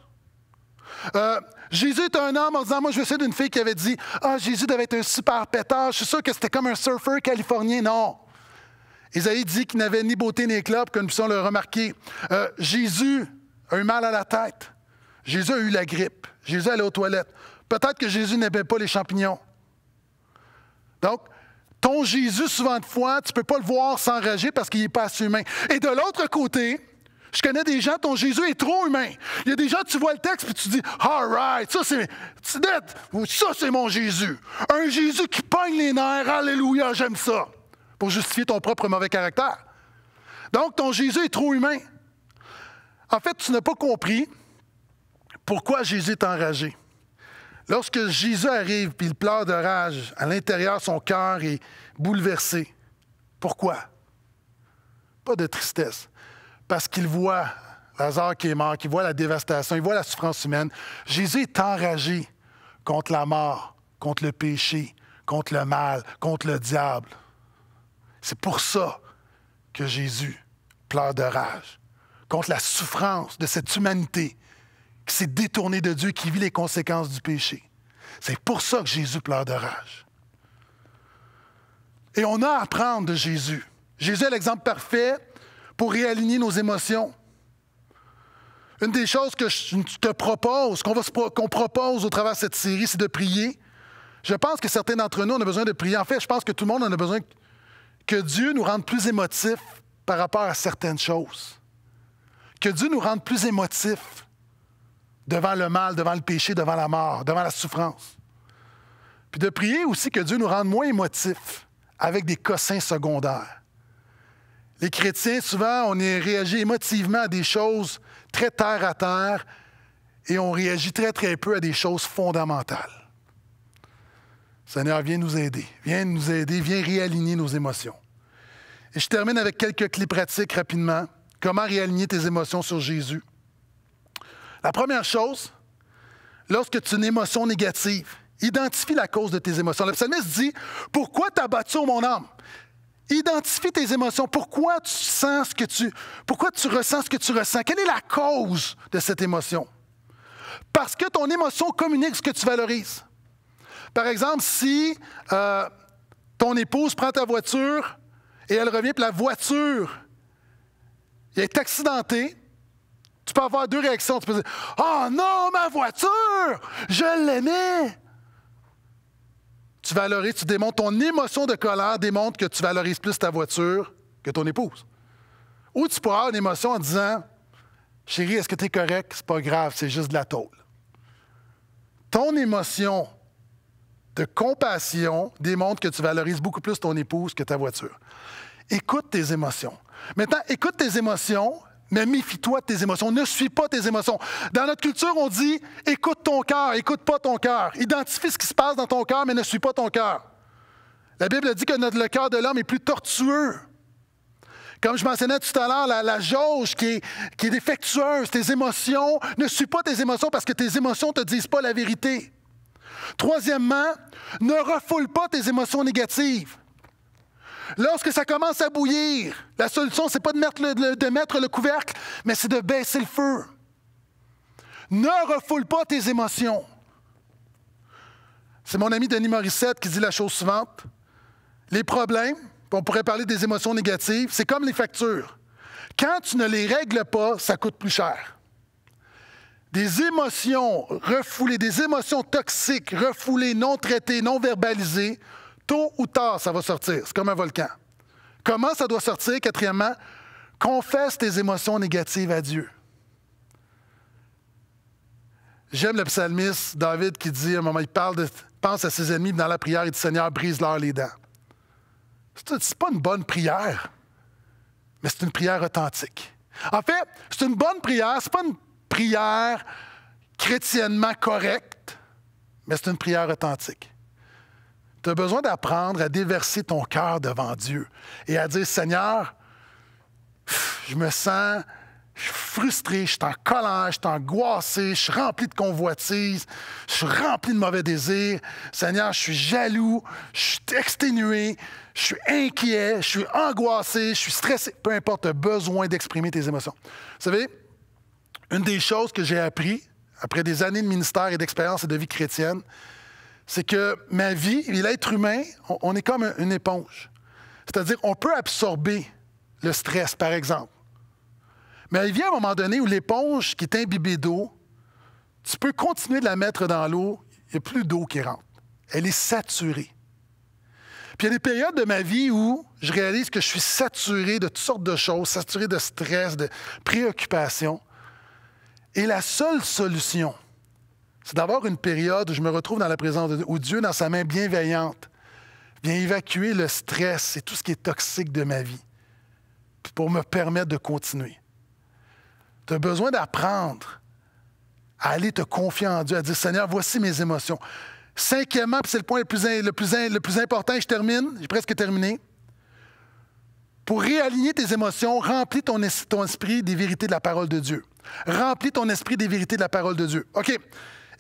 Euh, Jésus est un homme en disant, moi je sais d'une fille qui avait dit, ah, Jésus devait être un super pétard, je suis sûr que c'était comme un surfeur californien. Non. avaient dit qu'il n'avait ni beauté ni éclat, que nous puissions le remarquer. Euh, Jésus a eu mal à la tête. Jésus a eu la grippe. Jésus allait aux toilettes. Peut-être que Jésus n'aimait pas les champignons. Donc, ton Jésus, souvent de fois, tu ne peux pas le voir s'enrager parce qu'il n'est pas humain. Et de l'autre côté, je connais des gens, ton Jésus est trop humain. Il y a des gens, tu vois le texte, puis tu dis, all right, ça c'est, ça c'est mon Jésus. Un Jésus qui pogne les nerfs, alléluia, j'aime ça, pour justifier ton propre mauvais caractère. Donc, ton Jésus est trop humain. En fait, tu n'as pas compris pourquoi Jésus est enragé. Lorsque Jésus arrive, puis il pleure de rage, à l'intérieur, son cœur est bouleversé. Pourquoi? Pas de tristesse parce qu'il voit Lazare qui est mort, qu'il voit la dévastation, il voit la souffrance humaine. Jésus est enragé contre la mort, contre le péché, contre le mal, contre le diable. C'est pour ça que Jésus pleure de rage, contre la souffrance de cette humanité qui s'est détournée de Dieu, qui vit les conséquences du péché. C'est pour ça que Jésus pleure de rage. Et on a à apprendre de Jésus. Jésus est l'exemple parfait pour réaligner nos émotions. Une des choses que je te propose, qu'on propose au travers de cette série, c'est de prier. Je pense que certains d'entre nous, ont besoin de prier. En fait, je pense que tout le monde en a besoin que Dieu nous rende plus émotifs par rapport à certaines choses. Que Dieu nous rende plus émotifs devant le mal, devant le péché, devant la mort, devant la souffrance. Puis de prier aussi que Dieu nous rende moins émotifs avec des cossins secondaires. Les chrétiens, souvent, on réagit émotivement à des choses très terre à terre et on réagit très, très peu à des choses fondamentales. Seigneur, viens nous aider. Viens nous aider. Viens réaligner nos émotions. Et je termine avec quelques clés pratiques rapidement. Comment réaligner tes émotions sur Jésus? La première chose, lorsque tu as une émotion négative, identifie la cause de tes émotions. Le psalmiste dit Pourquoi t'as battu mon âme? Identifie tes émotions. Pourquoi tu sens ce que tu, pourquoi tu ressens ce que tu ressens? Quelle est la cause de cette émotion? Parce que ton émotion communique ce que tu valorises. Par exemple, si euh, ton épouse prend ta voiture et elle revient, puis la voiture est accidentée, tu peux avoir deux réactions. Tu peux dire Oh non, ma voiture! Je l'aimais! valorise, tu démontres ton émotion de colère, démontre que tu valorises plus ta voiture que ton épouse. Ou tu pourras avoir une émotion en disant Chérie, est-ce que tu es correct? C'est pas grave, c'est juste de la tôle. Ton émotion de compassion démontre que tu valorises beaucoup plus ton épouse que ta voiture. Écoute tes émotions. Maintenant, écoute tes émotions, mais méfie-toi de tes émotions. Ne suis pas tes émotions. Dans notre culture, on dit écoute ton cœur, écoute pas ton cœur. Identifie ce qui se passe dans ton cœur, mais ne suis pas ton cœur. La Bible dit que notre, le cœur de l'homme est plus tortueux. Comme je mentionnais tout à l'heure, la, jauge qui qui est défectueuse, tes émotions, ne suis pas tes émotions parce que tes émotions ne te disent pas la vérité. Troisièmement, ne refoule pas tes émotions négatives. Lorsque ça commence à bouillir, la solution, ce n'est pas de mettre le, de mettre le couvercle, mais c'est de baisser le feu. Ne refoule pas tes émotions. C'est mon ami Denis Morissette qui dit la chose suivante. Les problèmes, on pourrait parler des émotions négatives, c'est comme les factures. Quand tu ne les règles pas, ça coûte plus cher. Des émotions refoulées, des émotions toxiques, refoulées, non traitées, non verbalisées, Tôt ou tard, ça va sortir. C'est comme un volcan. Comment ça doit sortir? Quatrièmement, confesse tes émotions négatives à Dieu. J'aime le psalmiste David qui dit, à un moment, il parle pense à ses ennemis dans la prière, il dit Seigneur, brise-leur les dents. C'est pas une bonne prière, mais c'est une prière authentique. En fait, c'est une bonne prière, c'est pas une prière chrétiennement correcte, mais c'est une prière authentique. Tu as besoin d'apprendre à déverser ton cœur devant Dieu et à dire, Seigneur, je me sens frustré, je suis en colère, je suis angoissé, je suis rempli de convoitises, je suis rempli de mauvais désirs. Seigneur, je suis jaloux, je suis exténué, je suis inquiet, je suis angoissé, je suis stressé. Peu importe, tu as besoin d'exprimer tes émotions. Vous savez, une des choses que j'ai appris après des années de ministère et d'expérience et de vie chrétienne, c'est que ma vie l'être humain, on, est comme une éponge. C'est-à-dire, on peut absorber le stress, par exemple. Mais il vient un moment donné où l'éponge qui est imbibée d'eau, tu peux continuer de la mettre dans l'eau, il n'y a plus d'eau qui rentre. Elle est saturée. Puis il y a des périodes de ma vie où je réalise que je suis saturé de toutes sortes de choses, saturé de stress, de préoccupations. Et la seule solution, c'est d'avoir une période où je me retrouve dans la présence de Dieu, où Dieu, dans sa main bienveillante, vient évacuer le stress et tout ce qui est toxique de ma vie pour me permettre de continuer. Tu as besoin d'apprendre à aller te confier en Dieu, à dire Seigneur, voici mes émotions. Cinquièmement, c'est le point le plus, le, plus, le plus important, je termine, j'ai presque terminé. Pour réaligner tes émotions, remplis ton esprit des vérités de la parole de Dieu. Remplis ton esprit des vérités de la parole de Dieu. OK.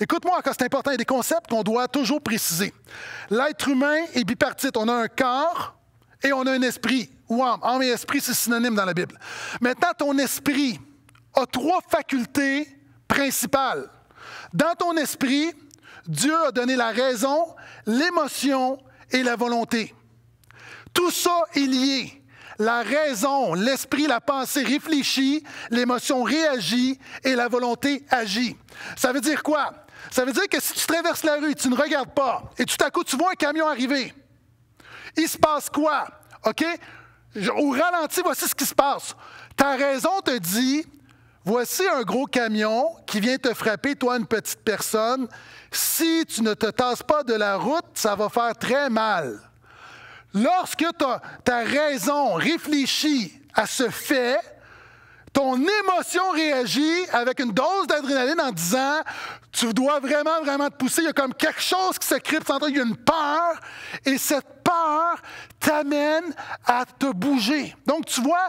Écoute-moi, quand c'est important, il y a des concepts qu'on doit toujours préciser. L'être humain est bipartite. On a un corps et on a un esprit. Ou âme. Âme et esprit, c'est synonyme dans la Bible. Maintenant, ton esprit a trois facultés principales. Dans ton esprit, Dieu a donné la raison, l'émotion et la volonté. Tout ça est lié. La raison, l'esprit, la pensée réfléchit, l'émotion réagit et la volonté agit. Ça veut dire quoi? Ça veut dire que si tu traverses la rue, tu ne regardes pas, et tout à coup, tu vois un camion arriver, il se passe quoi? OK? Au ralenti, voici ce qui se passe. Ta raison te dit, voici un gros camion qui vient te frapper, toi, une petite personne. Si tu ne te tasses pas de la route, ça va faire très mal. Lorsque ta raison réfléchit à ce fait, ton émotion réagit avec une dose d'adrénaline en disant tu dois vraiment, vraiment te pousser. Il y a comme quelque chose qui se il y a une peur, et cette peur t'amène à te bouger. Donc, tu vois,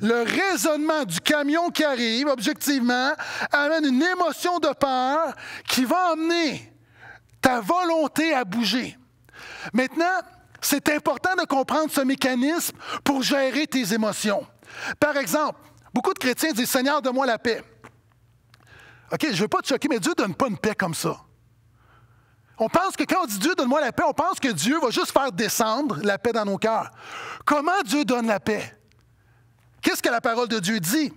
le raisonnement du camion qui arrive, objectivement, amène une émotion de peur qui va amener ta volonté à bouger. Maintenant, c'est important de comprendre ce mécanisme pour gérer tes émotions. Par exemple, Beaucoup de chrétiens disent Seigneur, donne-moi la paix. OK, je ne veux pas te choquer, mais Dieu ne donne pas une paix comme ça. On pense que quand on dit Dieu, donne-moi la paix, on pense que Dieu va juste faire descendre la paix dans nos cœurs. Comment Dieu donne la paix? Qu'est-ce que la parole de Dieu dit?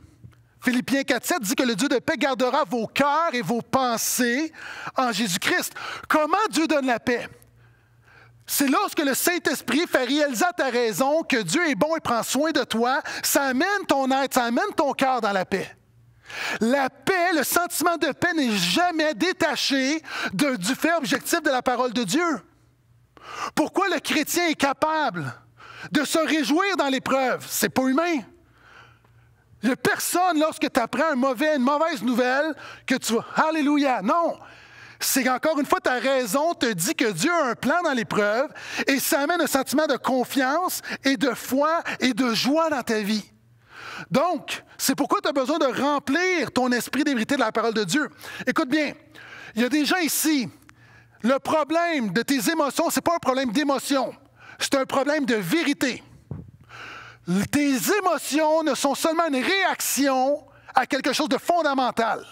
Philippiens 4.7 dit que le Dieu de paix gardera vos cœurs et vos pensées en Jésus-Christ. Comment Dieu donne la paix? C'est lorsque le Saint-Esprit fait réaliser à ta raison que Dieu est bon et prend soin de toi, ça amène ton être, ça amène ton cœur dans la paix. La paix, le sentiment de paix n'est jamais détaché du fait objectif de la parole de Dieu. Pourquoi le chrétien est capable de se réjouir dans l'épreuve? C'est pas humain. Il n'y a personne, lorsque tu apprends un mauvais, une mauvaise nouvelle, que tu vas Alléluia. Non, c'est qu'encore une fois ta raison te dit que Dieu a un plan dans l'épreuve et ça amène un sentiment de confiance et de foi et de joie dans ta vie. Donc, c'est pourquoi tu as besoin de remplir ton esprit des de la parole de Dieu. Écoute bien, il y a des gens ici, le problème de tes émotions, ce n'est pas un problème d'émotion, c'est un problème de vérité. Tes émotions ne sont seulement une réaction à quelque chose de fondamental.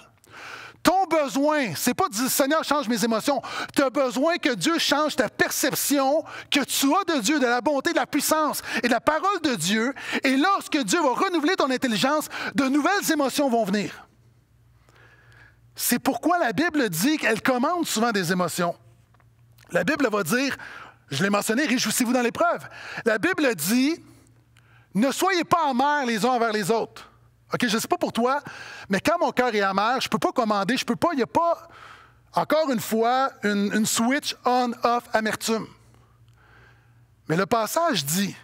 Ton besoin, c'est pas de dire Seigneur, change mes émotions. Tu as besoin que Dieu change ta perception que tu as de Dieu, de la bonté, de la puissance et de la parole de Dieu. Et lorsque Dieu va renouveler ton intelligence, de nouvelles émotions vont venir. C'est pourquoi la Bible dit qu'elle commande souvent des émotions. La Bible va dire, je l'ai mentionné, réjouissez-vous dans l'épreuve. La Bible dit, ne soyez pas amers les uns envers les autres. OK, je ne sais pas pour toi, mais quand mon cœur est amer, je ne peux pas commander, je peux pas, il n'y a pas, encore une fois, une, switch on-off amertume. Mais le passage dit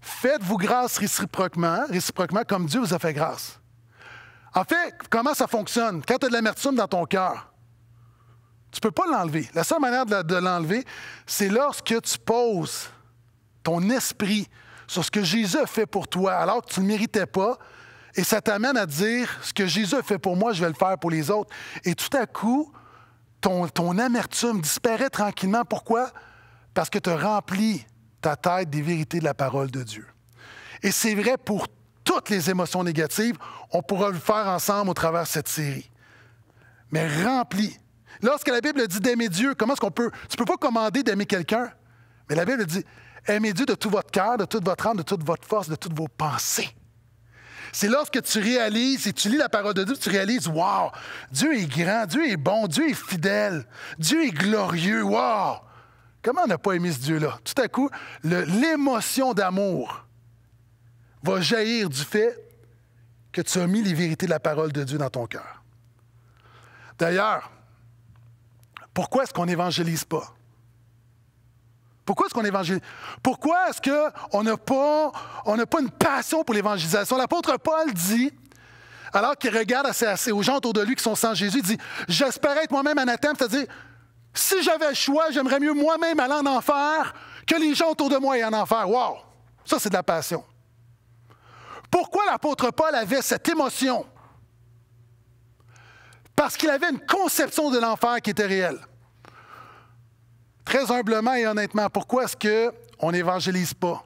Faites-vous grâce réciproquement, réciproquement comme Dieu vous a fait grâce. En fait, comment ça fonctionne? Quand tu as de l'amertume dans ton cœur, tu ne peux pas l'enlever. La seule manière de, de l'enlever, c'est lorsque tu poses ton esprit sur ce que Jésus a fait pour toi, alors que tu ne le méritais pas, et ça t'amène à dire, ce que Jésus a fait pour moi, je vais le faire pour les autres. Et tout à coup, ton, amertume disparaît tranquillement. Pourquoi? Parce que tu rempli ta tête des vérités de la parole de Dieu. Et c'est vrai pour toutes les émotions négatives. On pourra le faire ensemble au travers de cette série. Mais rempli. Lorsque la Bible dit d'aimer Dieu, comment est-ce qu'on peut... Tu ne peux pas commander d'aimer quelqu'un, mais la Bible dit aimez Dieu de tout votre cœur, de toute votre âme, de toute votre force, de toutes vos pensées. C'est lorsque tu réalises, et tu lis la parole de Dieu, tu réalises, wow, Dieu est grand, Dieu est bon, Dieu est fidèle, Dieu est glorieux, wow. Comment on n'a pas aimé ce Dieu-là? Tout à coup, l'émotion d'amour va jaillir du fait que tu as mis les vérités de la parole de Dieu dans ton cœur. D'ailleurs, pourquoi est-ce qu'on n'évangélise pas? Pourquoi est-ce qu'on évangélise? Pourquoi est-ce qu'on n'a pas, pas une passion pour l'évangélisation? L'apôtre Paul dit, alors qu'il regarde assez, aux gens autour de lui qui sont sans Jésus, il dit j'espère être moi-même anathème, c'est-à-dire, si j'avais le choix, j'aimerais mieux moi-même aller en enfer que les gens autour de moi aient en enfer. Waouh, Ça, c'est de la passion. Pourquoi l'apôtre Paul avait cette émotion? Parce qu'il avait une conception de l'enfer qui était réelle. Très humblement et honnêtement, pourquoi est-ce qu'on n'évangélise pas?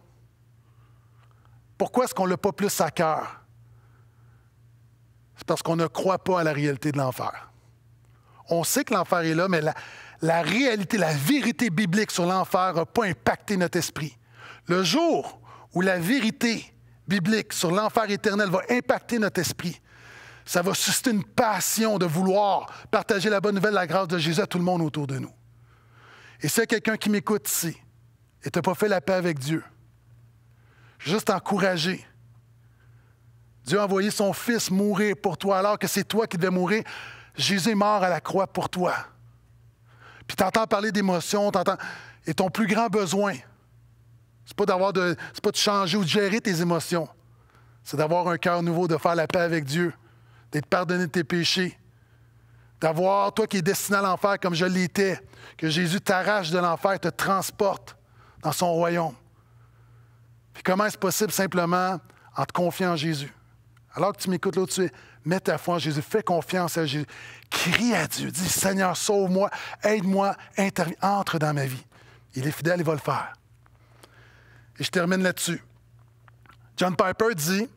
Pourquoi est-ce qu'on ne l'a pas plus à cœur? C'est parce qu'on ne croit pas à la réalité de l'enfer. On sait que l'enfer est là, mais la, la réalité, la vérité biblique sur l'enfer n'a pas impacté notre esprit. Le jour où la vérité biblique sur l'enfer éternel va impacter notre esprit, ça va susciter une passion de vouloir partager la bonne nouvelle, la grâce de Jésus à tout le monde autour de nous. Et c'est quelqu'un qui m'écoute ici et tu pas fait la paix avec Dieu, juste encourager. Dieu a envoyé son Fils mourir pour toi alors que c'est toi qui devais mourir. Jésus est mort à la croix pour toi. Puis entends parler d'émotions, Et ton plus grand besoin, c'est pas d'avoir de. C'est pas de changer ou de gérer tes émotions. C'est d'avoir un cœur nouveau, de faire la paix avec Dieu, d'être pardonné de tes péchés, d'avoir, toi qui es destiné à l'enfer comme je l'étais, que Jésus t'arrache de l'enfer, te transporte dans son royaume. Puis comment est-ce possible simplement en te confiant en Jésus? Alors que tu m'écoutes là, dessus mets ta foi en Jésus, fais confiance à Jésus, crie à Dieu, dis Seigneur, sauve-moi, aide-moi, entre dans ma vie. Il est fidèle, il va le faire. Et je termine là-dessus. John Piper dit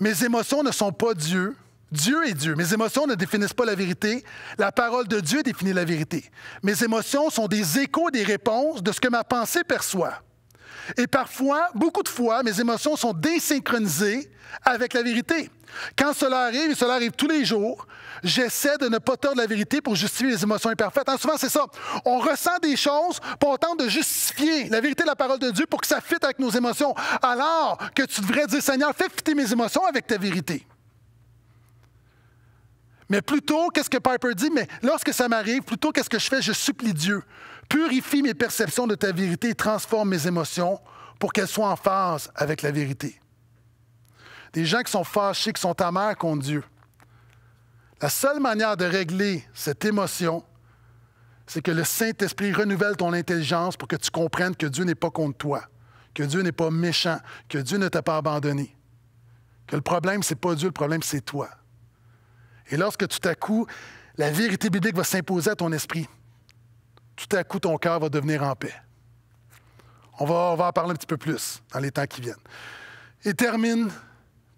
Mes émotions ne sont pas Dieu, Dieu est Dieu. Mes émotions ne définissent pas la vérité. La parole de Dieu définit la vérité. Mes émotions sont des échos des réponses de ce que ma pensée perçoit. Et parfois, beaucoup de fois, mes émotions sont désynchronisées avec la vérité. Quand cela arrive, et cela arrive tous les jours, j'essaie de ne pas tordre la vérité pour justifier les émotions imparfaites. Hein, souvent, c'est ça. On ressent des choses, pour tenter de justifier la vérité de la parole de Dieu pour que ça fitte avec nos émotions. Alors que tu devrais dire, Seigneur, fais fitter mes émotions avec ta vérité. Mais plutôt, qu'est-ce que Piper dit? Mais lorsque ça m'arrive, plutôt, qu'est-ce que je fais? Je supplie Dieu. Purifie mes perceptions de ta vérité et transforme mes émotions pour qu'elles soient en phase avec la vérité. Des gens qui sont fâchés, qui sont amers contre Dieu. La seule manière de régler cette émotion, c'est que le Saint-Esprit renouvelle ton intelligence pour que tu comprennes que Dieu n'est pas contre toi, que Dieu n'est pas méchant, que Dieu ne t'a pas abandonné, que le problème, n'est pas Dieu, le problème, c'est toi. Et lorsque tout à coup, la vérité biblique va s'imposer à ton esprit, tout à coup, ton cœur va devenir en paix. On va, en parler un petit peu plus dans les temps qui viennent. Et termine,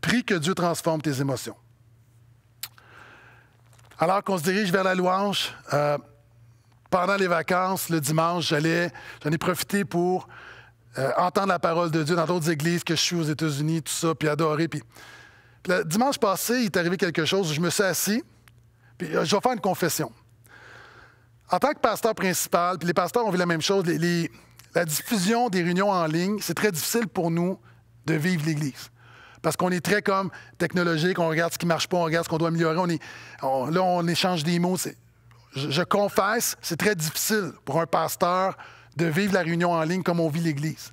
prie que Dieu transforme tes émotions. Alors qu'on se dirige vers la louange, euh, pendant les vacances, le dimanche, j'allais, j'en ai profité pour euh, entendre la parole de Dieu dans d'autres églises que je suis aux États-Unis, tout ça, puis adorer. Puis le dimanche passé, il est arrivé quelque chose. Je me suis assis, puis euh, je vais faire une confession. En tant que pasteur principal, puis les pasteurs ont vu la même chose, la diffusion des réunions en ligne, c'est très difficile pour nous de vivre l'Église. Parce qu'on est très comme technologique, on regarde ce qui ne marche pas, on regarde ce qu'on doit améliorer, là, on échange des mots. je confesse, c'est très difficile pour un pasteur de vivre la réunion en ligne comme on vit l'Église.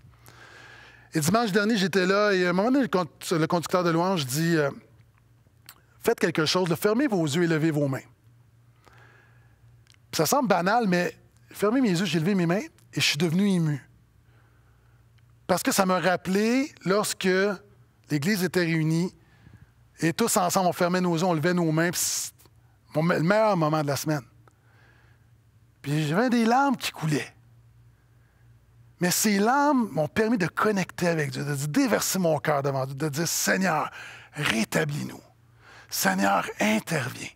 Et dimanche dernier, j'étais là et à un moment donné, le conducteur de louange dit euh, Faites quelque chose, fermez vos yeux et levez vos mains. ça semble banal, mais fermez mes yeux, j'ai levé mes mains et je suis devenu ému. Parce que ça m'a rappelé lorsque l'Église était réunie et tous ensemble, on fermait nos yeux, on levait nos mains. le meilleur moment de la semaine. Puis j'avais des larmes qui coulaient. Mais ces larmes m'ont permis de connecter avec Dieu, de déverser mon cœur devant Dieu, de dire Seigneur, rétablis-nous. Seigneur, interviens.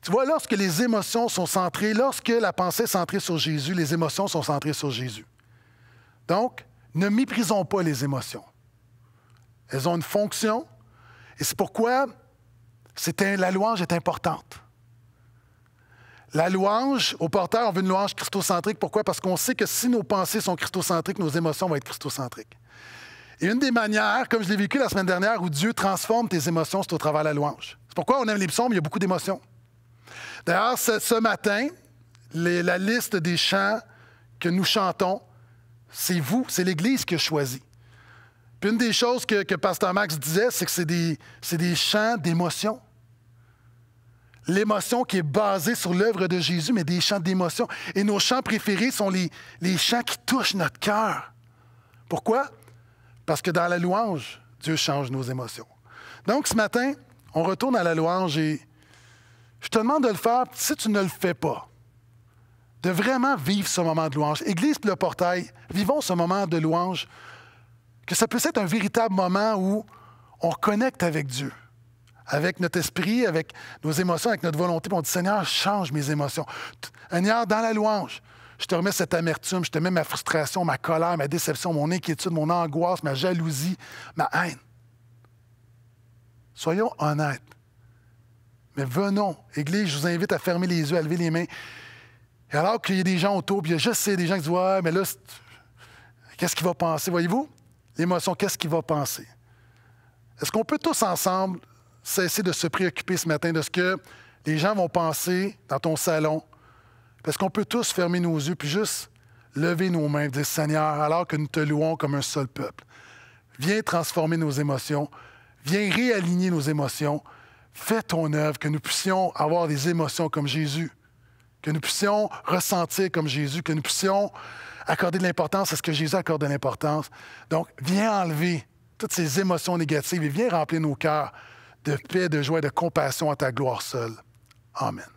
Tu vois, lorsque les émotions sont centrées, lorsque la pensée est centrée sur Jésus, les émotions sont centrées sur Jésus. Donc, ne méprisons pas les émotions. Elles ont une fonction, et c'est pourquoi la louange est importante. La louange, au porteur, on veut une louange christocentrique. Pourquoi? Parce qu'on sait que si nos pensées sont christocentriques, nos émotions vont être christocentriques. Et une des manières, comme je l'ai vécu la semaine dernière, où Dieu transforme tes émotions, c'est au travers de la louange. C'est pourquoi on aime les psaumes, il y a beaucoup d'émotions. D'ailleurs, ce, matin, la liste des chants que nous chantons, c'est vous, c'est l'Église qui a choisi. Puis une des choses que, Pasteur Max disait, c'est que c'est des, chants d'émotions l'émotion qui est basée sur l'œuvre de Jésus, mais des chants d'émotion. Et nos chants préférés sont les, les chants qui touchent notre cœur. Pourquoi? Parce que dans la louange, Dieu change nos émotions. Donc ce matin, on retourne à la louange et je te demande de le faire si tu ne le fais pas. De vraiment vivre ce moment de louange. Église le portail, vivons ce moment de louange. Que ça puisse être un véritable moment où on connecte avec Dieu avec notre esprit, avec nos émotions, avec notre volonté. Puis on dit, Seigneur, change mes émotions. Seigneur, dans la louange, je te remets cette amertume, je te mets ma frustration, ma colère, ma déception, mon inquiétude, mon angoisse, ma jalousie, ma haine. Soyons honnêtes. Mais venons, Église, je vous invite à fermer les yeux, à lever les mains. Et alors qu'il y a des gens autour, puis il y a juste des gens qui disent Ouais, mais là, qu'est-ce qu'il va penser Voyez-vous L'émotion, qu'est-ce qu'il va penser Est-ce qu'on peut tous ensemble cesser de se préoccuper ce matin de ce que les gens vont penser dans ton salon. Parce qu'on peut tous fermer nos yeux puis juste lever nos mains et dire Seigneur, alors que nous te louons comme un seul peuple. Viens transformer nos émotions. Viens réaligner nos émotions. Fais ton œuvre, que nous puissions avoir des émotions comme Jésus, que nous puissions ressentir comme Jésus, que nous puissions accorder de l'importance à ce que Jésus accorde de l'importance. Donc, viens enlever toutes ces émotions négatives et viens remplir nos cœurs de paix, de joie et de compassion à ta gloire seule. Amen.